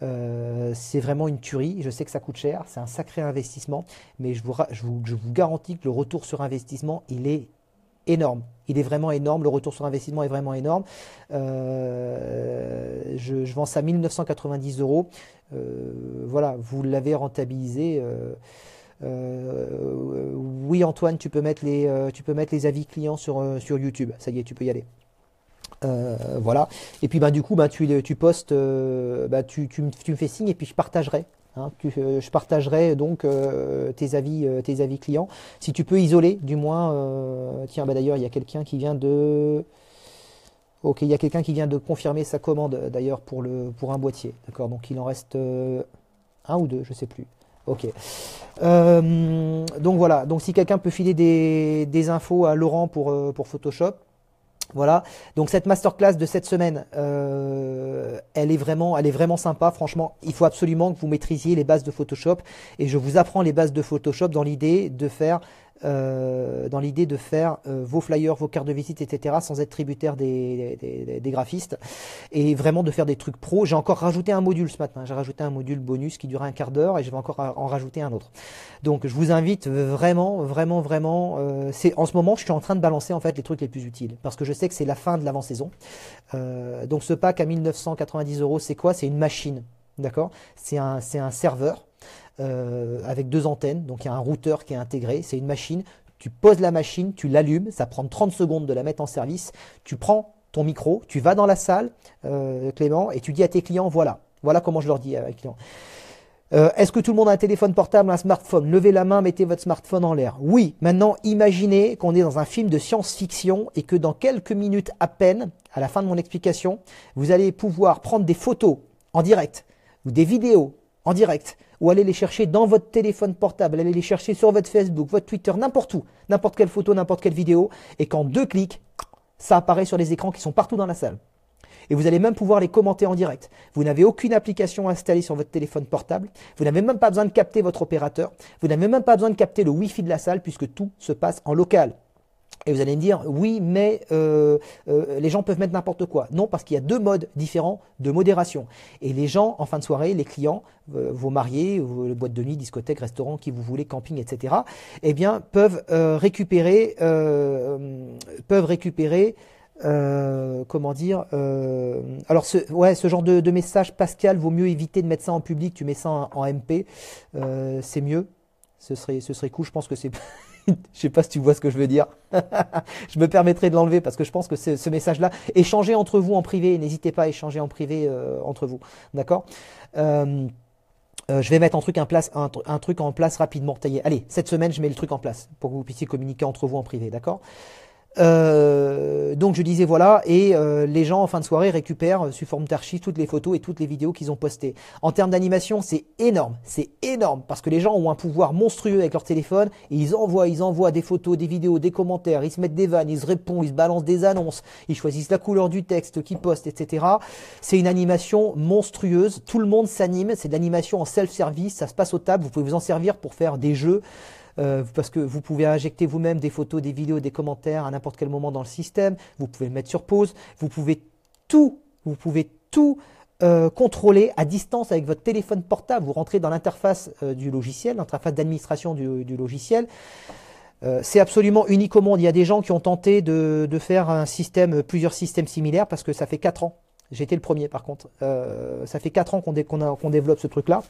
c'est vraiment une tuerie. Je sais que ça coûte cher, c'est un sacré investissement, mais je vous, garantis que le retour sur investissement, il est énorme. Il est vraiment énorme, le retour sur investissement est vraiment énorme. je, vends ça 1990 euros. Euh, voilà, vous l'avez rentabilisé. Euh, euh, oui Antoine, tu peux mettre les, tu peux mettre les avis clients sur, sur YouTube. Ça y est, tu peux y aller. voilà. Et puis ben, du coup, ben, tu, tu postes, bah, tu, me fais signe et puis je partagerai. Hein. je partagerai donc tes avis, tes avis clients. Si tu peux isoler, du moins. tiens, d'ailleurs, il y a quelqu'un qui vient de Ok, il y a quelqu'un qui vient de confirmer sa commande euh, d'ailleurs pour, pour un boîtier. D'accord, donc il en reste euh, un ou deux, je ne sais plus. Ok. Euh, donc voilà, donc si quelqu'un peut filer des, infos à Laurent pour, pour Photoshop. Voilà, donc cette masterclass de cette semaine, elle, est vraiment, elle est vraiment sympa. Franchement, il faut absolument que vous maîtrisiez les bases de Photoshop. Et je vous apprends les bases de Photoshop dans l'idée de faire euh, dans l'idée de faire euh, vos flyers, vos cartes de visite, etc., sans être tributaire des, graphistes, et vraiment de faire des trucs pro. J'ai encore rajouté un module ce matin, j'ai rajouté un module bonus qui durait un quart d'heure, et je vais encore en rajouter un autre. Donc je vous invite vraiment, vraiment, vraiment, euh, c'est en ce moment je suis en train de balancer en fait les trucs les plus utiles, parce que je sais que c'est la fin de l'avant-saison. donc ce pack à 1990 euros, c'est quoi C'est une machine, d'accord C'est un, un serveur euh, avec deux antennes. Donc il y a un routeur qui est intégré, c'est une machine. Tu poses la machine, tu l'allumes, ça prend 30 secondes de la mettre en service. Tu prends ton micro, tu vas dans la salle, euh, Clément, et tu dis à tes clients, voilà, voilà comment je leur dis à mes clients. Euh, est-ce que tout le monde a un téléphone portable, un smartphone Levez la main, mettez votre smartphone en l'air. Oui, maintenant imaginez qu'on est dans un film de science-fiction et que dans quelques minutes à peine, à la fin de mon explication, vous allez pouvoir prendre des photos en direct ou des vidéos en direct ou allez les chercher dans votre téléphone portable, allez les chercher sur votre Facebook, votre Twitter, n'importe où, n'importe quelle photo, n'importe quelle vidéo, et qu'en deux clics, ça apparaît sur les écrans qui sont partout dans la salle. Et vous allez même pouvoir les commenter en direct. Vous n'avez aucune application installée sur votre téléphone portable, vous n'avez même pas besoin de capter votre opérateur, vous n'avez même pas besoin de capter le Wi-Fi de la salle puisque tout se passe en local. Et vous allez me dire, oui, mais euh, euh, les gens peuvent mettre n'importe quoi. Non, parce qu'il y a deux modes différents de modération. Et les gens, en fin de soirée, les clients, euh, vos mariés, vos boîtes de nuit, discothèques, restaurants, qui vous voulez, camping, etc., eh bien, peuvent récupérer, peuvent récupérer comment dire alors ce ouais ce genre de, message Pascal vaut mieux éviter de mettre ça en public tu mets ça en, MP c'est mieux ce serait ce serait cool je pense que c'est je sais pas si tu vois ce que je veux dire. je me permettrai de l'enlever parce que je pense que ce message-là, échangez entre vous en privé. N'hésitez pas à échanger en privé euh, entre vous. D'accord euh, euh, je vais mettre un truc, en place, un, un truc en place rapidement. Allez, cette semaine, je mets le truc en place pour que vous puissiez communiquer entre vous en privé, d'accord euh, donc je disais voilà, et euh, les gens en fin de soirée récupèrent euh, sous forme d'archives toutes les photos et toutes les vidéos qu'ils ont postées. En termes d'animation, c'est énorme, c'est énorme, parce que les gens ont un pouvoir monstrueux avec leur téléphone, et ils envoient, ils envoient des photos, des vidéos, des commentaires, ils se mettent des vannes, ils se répondent, ils se balancent des annonces, ils choisissent la couleur du texte qu'ils postent, etc. C'est une animation monstrueuse, tout le monde s'anime, c'est de l'animation en self-service, ça se passe au table, vous pouvez vous en servir pour faire des jeux, euh, parce que vous pouvez injecter vous-même des photos, des vidéos, des commentaires à n'importe quel moment dans le système, vous pouvez le mettre sur pause, vous pouvez tout, vous pouvez tout euh, contrôler à distance avec votre téléphone portable, vous rentrez dans l'interface euh, du logiciel, l'interface d'administration du, logiciel. C'est absolument unique au monde. Il y a des gens qui ont tenté de, faire un système, plusieurs systèmes similaires parce que ça fait 4 ans. j'étais le premier par contre. ça fait 4 ans qu'on développe ce truc-là.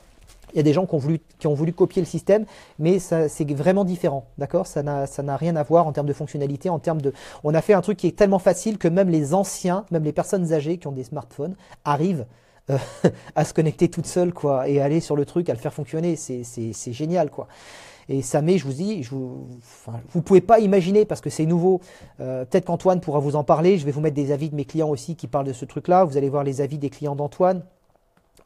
Il y a des gens qui ont voulu, qui ont voulu copier le système, mais c'est vraiment différent, d'accord Ça n'a rien à voir en termes de fonctionnalité, en termes de... On a fait un truc qui est tellement facile que même les anciens, même les personnes âgées qui ont des smartphones, arrivent euh, à se connecter toute seules quoi, et aller sur le truc, à le faire fonctionner. C'est génial, quoi. Et ça met, je vous dis, vous, pouvez pas imaginer parce que c'est nouveau. Euh, peut-être qu'Antoine pourra vous en parler. Je vais vous mettre des avis de mes clients aussi qui parlent de ce truc-là. Vous allez voir les avis des clients d'Antoine.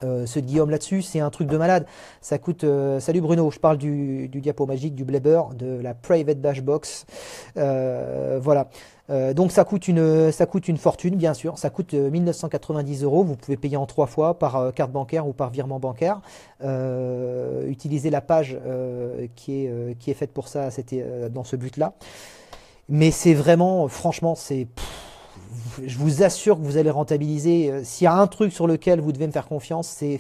Euh, ce Guillaume là-dessus, c'est un truc de malade. Ça coûte. Euh, salut Bruno, je parle du, du diapo magique, du Bleber, de la Private Bash Box. Euh, voilà. donc ça coûte, une, ça coûte une fortune, bien sûr. Ça coûte 1990 euros. Vous pouvez payer en trois fois par carte bancaire ou par virement bancaire. utilisez la page qui, est, qui est faite pour ça, c'était dans ce but-là. Mais c'est vraiment, franchement, c'est je vous assure que vous allez rentabiliser. Euh, s'il y a un truc sur lequel vous devez me faire confiance, c'est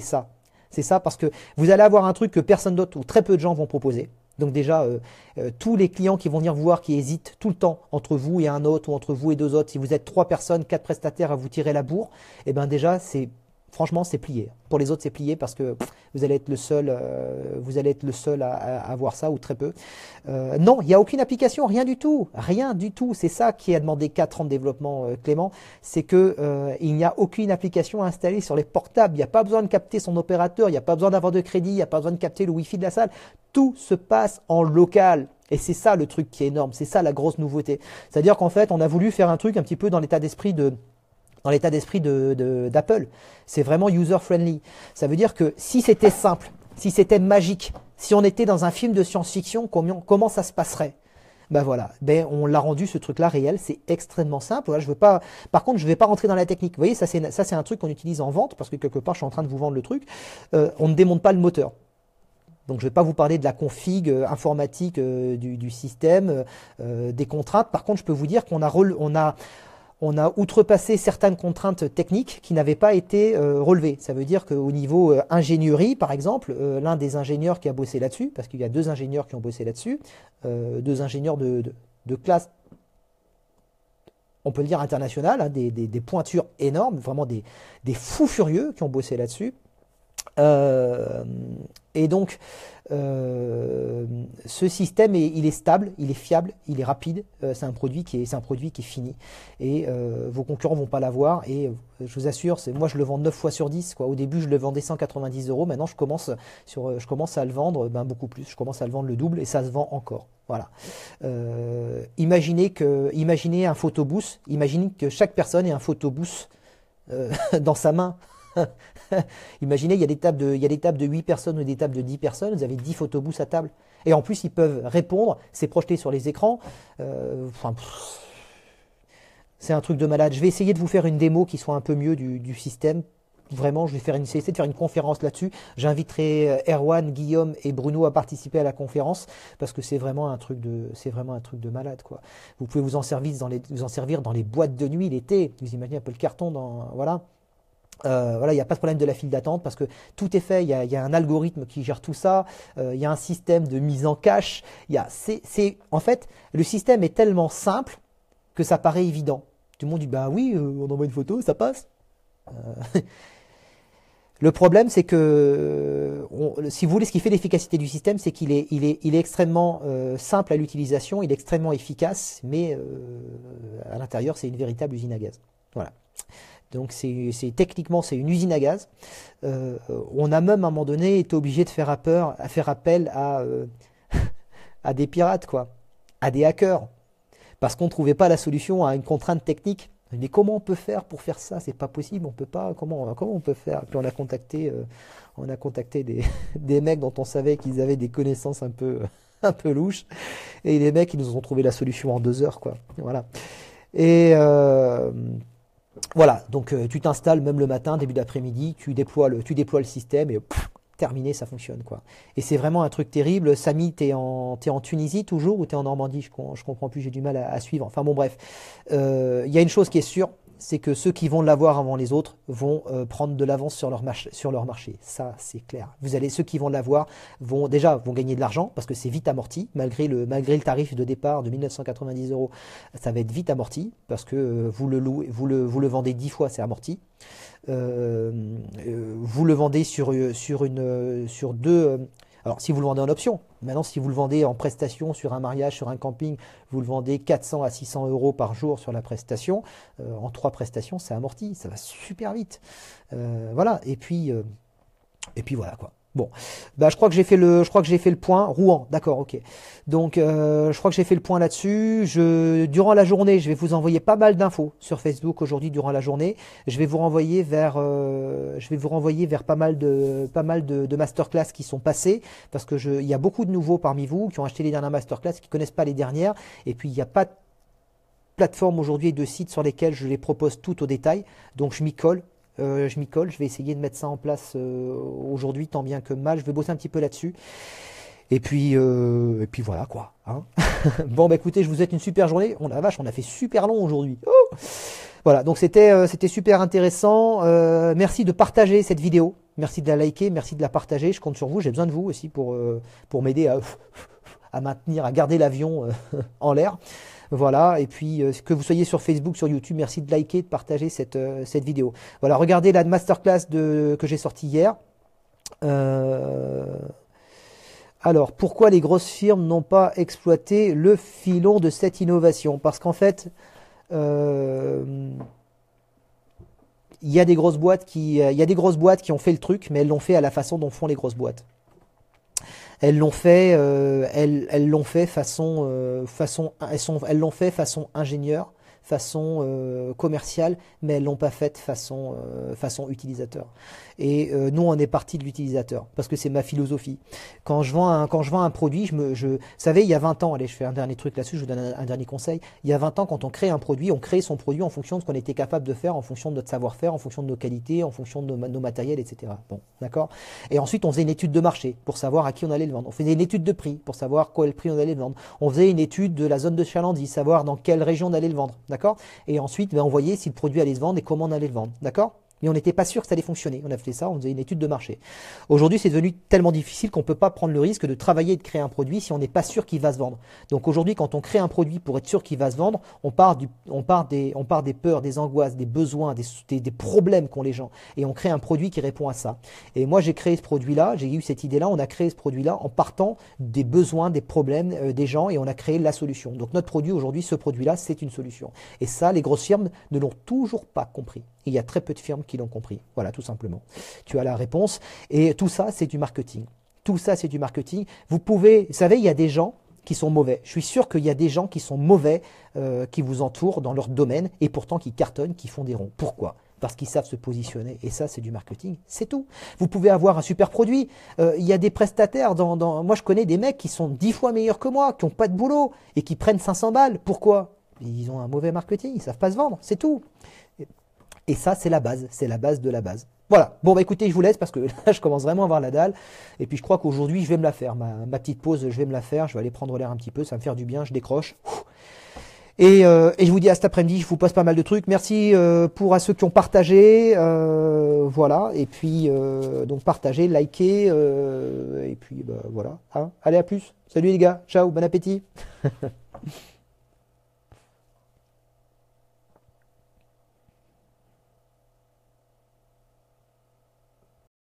ça. C'est ça parce que vous allez avoir un truc que personne d'autre ou très peu de gens vont proposer. Donc déjà, euh, euh, tous les clients qui vont venir vous voir, qui hésitent tout le temps entre vous et un autre ou entre vous et deux autres, si vous êtes trois personnes, quatre prestataires à vous tirer la bourre, eh bien déjà, c'est franchement, c'est plié. Pour les autres, c'est plié parce que vous allez être le seul, euh, vous allez être le seul à, avoir ça ou très peu. Euh, non, il n'y a aucune application, rien du tout, rien du tout. C'est ça qui a demandé 4 ans de développement, euh, Clément. C'est que il n'y a aucune application installée sur les portables. Il n'y a pas besoin de capter son opérateur, il n'y a pas besoin d'avoir de crédit, il n'y a pas besoin de capter le Wi-Fi de la salle. Tout se passe en local. Et c'est ça le truc qui est énorme, c'est ça la grosse nouveauté. C'est-à-dire qu'en fait, on a voulu faire un truc un petit peu dans l'état d'esprit de dans l'état d'esprit d'Apple. c'est vraiment user-friendly. Ça veut dire que si c'était simple, si c'était magique, si on était dans un film de science-fiction, comment, comment ça se passerait ben voilà, ben on l'a rendu ce truc-là réel, c'est extrêmement simple. je veux pas. Par contre, je vais pas rentrer dans la technique. Vous voyez, ça c'est ça c'est un truc qu'on utilise en vente parce que quelque part je suis en train de vous vendre le truc. Euh, on ne démonte pas le moteur. Donc je ne vais pas vous parler de la config euh, informatique euh, du, du, système, des contraintes. Par contre, je peux vous dire qu'on a, on a, on a outrepassé certaines contraintes techniques qui n'avaient pas été euh, relevées. Ça veut dire qu'au niveau euh, ingénierie, par exemple, euh, l'un des ingénieurs qui a bossé là-dessus, parce qu'il y a deux ingénieurs qui ont bossé là-dessus, deux ingénieurs de, classe, on peut le dire internationale, hein, des, pointures énormes, vraiment des, des, fous furieux qui ont bossé là-dessus. et donc, euh, ce système est, il est stable, il est fiable, il est rapide. Euh, c'est un produit qui est, un produit qui est fini. Et euh, vos concurrents vont pas l'avoir. Et je vous assure, c'est, moi je le vends 9 fois sur 10. Quoi. Au début, je le vendais 190 euros. Maintenant, je commence, sur, je commence à le vendre ben, beaucoup plus. Je commence à le vendre le double et ça se vend encore. Voilà. imaginez, que, imaginez un photobooth. Imaginez que chaque personne ait un photobooth dans sa main. Imaginez, il y, a des tables de, il y des tables de 8 personnes ou des tables de 10 personnes, vous avez 10 photobooths à table. Et en plus, ils peuvent répondre, c'est projeté sur les écrans. Euh, c'est un truc de malade. Je vais essayer de vous faire une démo qui soit un peu mieux du, système. Vraiment, je vais faire essayer de faire une conférence là-dessus. J'inviterai euh, Erwan, Guillaume et Bruno à participer à la conférence parce que c'est vraiment un truc de, vraiment un truc de malade quoi. Vous pouvez vous en servir dans les, vous en servir dans les boîtes de nuit l'été. Vous imaginez un peu le carton dans, voilà. Euh, voilà, il n'y a pas de problème de la file d'attente parce que tout est fait. Il y, a, un algorithme qui gère tout ça. Euh, il y a un système de mise en cache. Il y c'est, en fait, le système est tellement simple que ça paraît évident. Tout le monde dit, bah oui, euh, on envoie une photo, ça passe. le problème, c'est que, si vous voulez, ce qui fait l'efficacité du système, c'est qu'il il est extrêmement simple à l'utilisation, il est extrêmement efficace, mais à l'intérieur, c'est une véritable usine à gaz. Voilà. Donc c'est techniquement c'est une usine à gaz. Euh, on a même à un moment donné été obligé de faire, appel à, faire appel euh, à, des pirates, quoi, à des hackers, parce qu'on ne trouvait pas la solution à une contrainte technique. Mais comment on peut faire pour faire ça C'est pas possible, on peut pas. Comment, on peut faire Puis on a contacté, euh, on a contacté des, mecs dont on savait qu'ils avaient des connaissances un peu, un peu louches, et les mecs ils nous ont trouvé la solution en deux heures, quoi. Voilà. Et voilà, donc euh, tu t'installes même le matin, début d'après-midi, tu déploies le, tu déploies le système et terminé, ça fonctionne. quoi. Et c'est vraiment un truc terrible. Samy, tu es, es, en Tunisie toujours ou tu es en Normandie je, je comprends plus, j'ai du mal à, suivre. Enfin bon, bref. Euh, il y a une chose qui est sûre, c'est que ceux qui vont l'avoir avant les autres vont euh, prendre de l'avance sur, leur sur leur marché. Ça, c'est clair. Vous allez, ceux qui vont l'avoir vont déjà vont gagner de l'argent parce que c'est vite amorti. Malgré le, malgré le tarif de départ de 1990 euros, ça va être vite amorti parce que euh, vous, le louez, vous, le, vous le vendez 10 fois, c'est amorti. Euh, vous le vendez sur, sur, une, sur deux alors, si vous le vendez en option, maintenant, si vous le vendez en prestation sur un mariage, sur un camping, vous le vendez 400 à 600 euros par jour sur la prestation. Euh, en trois prestations, c'est amorti, ça va super vite. Euh, voilà. Et puis, euh, et puis voilà quoi. Bon, bah, je crois que j'ai fait le, je crois que j'ai fait le point. Rouen, d'accord, ok. Donc, euh, je crois que j'ai fait le point là-dessus. Je, durant la journée, je vais vous envoyer pas mal d'infos sur Facebook aujourd'hui durant la journée. Je vais vous renvoyer vers, euh, je vais vous renvoyer vers pas mal de, pas mal de, masterclass qui sont passées parce que je, il y a beaucoup de nouveaux parmi vous qui ont acheté les dernières masterclass, qui connaissent pas les dernières, et puis il n'y a pas de plateforme aujourd'hui et de sites sur lesquels je les propose tout au détail. Donc, je m'y colle euh, je m'y colle, je vais essayer de mettre ça en place euh, aujourd'hui, tant bien que mal. Je vais bosser un petit peu là-dessus. Et puis, euh, puis voilà quoi. Hein. bon bah écoutez, je vous souhaite une super journée. On oh a la vache, on a fait super long aujourd'hui. Oh voilà, donc c'était super intéressant. merci de partager cette vidéo. Merci de la liker, merci de la partager. Je compte sur vous. J'ai besoin de vous aussi pour pour m'aider à à maintenir, à garder l'avion en l'air. Voilà, et puis euh, que vous soyez sur Facebook, sur YouTube, merci de liker, de partager cette, euh, cette vidéo. Voilà, regardez la masterclass que j'ai sortie hier. Euh, alors, pourquoi les grosses firmes n'ont pas exploité le filon de cette innovation Parce qu'en fait, il des grosses boîtes qui, il y a des grosses boîtes qui ont fait le truc, mais elles l'ont fait à la façon dont font les grosses boîtes. Elles l'ont fait, euh, elles, l'ont fait façon, euh, façon, elles sont, elles l'ont fait façon ingénieur, façon euh, commerciale, mais elles l'ont pas faite façon, euh, façon utilisateur et euh, nous, on est parti de l'utilisateur parce que c'est ma philosophie. Quand je vends un, quand je vends un produit, je me, je, savez, il y a 20 ans, allez, je fais un dernier truc là-dessus, je vous donne un, dernier conseil. Il y a 20 ans, quand on crée un produit, on crée son produit en fonction de ce qu'on était capable de faire, en fonction de notre savoir-faire, en fonction de nos qualités, en fonction de nos, matériels, etc. Bon, d'accord. Et ensuite, on faisait une étude de marché pour savoir à qui on allait le vendre. On faisait une étude de prix pour savoir quel prix on allait le vendre. On faisait une étude de la zone de chalandise, savoir dans quelle région on allait le vendre, d'accord. Et ensuite, ben, on voyait si le produit allait se vendre et comment on allait le vendre, d'accord mais on n'était pas sûr que ça allait fonctionner. On a fait ça, on faisait une étude de marché. Aujourd'hui, c'est devenu tellement difficile qu'on ne peut pas prendre le risque de travailler et de créer un produit si on n'est pas sûr qu'il va se vendre. Donc aujourd'hui, quand on crée un produit pour être sûr qu'il va se vendre, on part, des, peurs, des angoisses, des besoins, des, problèmes qu'ont les gens. Et on crée un produit qui répond à ça. Et moi, j'ai créé ce produit-là, j'ai eu cette idée-là, on a créé ce produit-là en partant des besoins, des problèmes euh, des gens et on a créé la solution. Donc notre produit aujourd'hui, ce produit-là, c'est une solution. Et ça, les grosses firmes ne l'ont toujours pas compris. Il y a très peu de firmes qui l'ont compris. Voilà, tout simplement. Tu as la réponse. Et tout ça, c'est du marketing. Tout ça, c'est du marketing. Vous pouvez, vous savez, il y a des gens qui sont mauvais. Je suis sûr qu'il y a des gens qui sont mauvais, euh, qui vous entourent dans leur domaine et pourtant qui cartonnent, qui font des ronds. Pourquoi parce qu'ils savent se positionner. Et ça, c'est du marketing, c'est tout. Vous pouvez avoir un super produit. Euh, il y a des prestataires dans, Moi, je connais des mecs qui sont dix fois meilleurs que moi, qui n'ont pas de boulot et qui prennent 500 balles. Pourquoi Ils ont un mauvais marketing, ils savent pas se vendre, c'est tout. Et ça, c'est la base, c'est la base de la base. Voilà, bon bah écoutez, je vous laisse parce que là, je commence vraiment à voir la dalle. Et puis je crois qu'aujourd'hui, je vais me la faire. Ma, petite pause, je vais me la faire. Je vais aller prendre l'air un petit peu, ça va me faire du bien, je décroche. Et, euh, je vous dis à cet après-midi, je vous passe pas mal de trucs. Merci euh, pour à ceux qui ont partagé, euh, voilà. Et puis donc partagez, likez, et puis bah, voilà. Hein. Allez à plus. Salut les gars, ciao, bon appétit.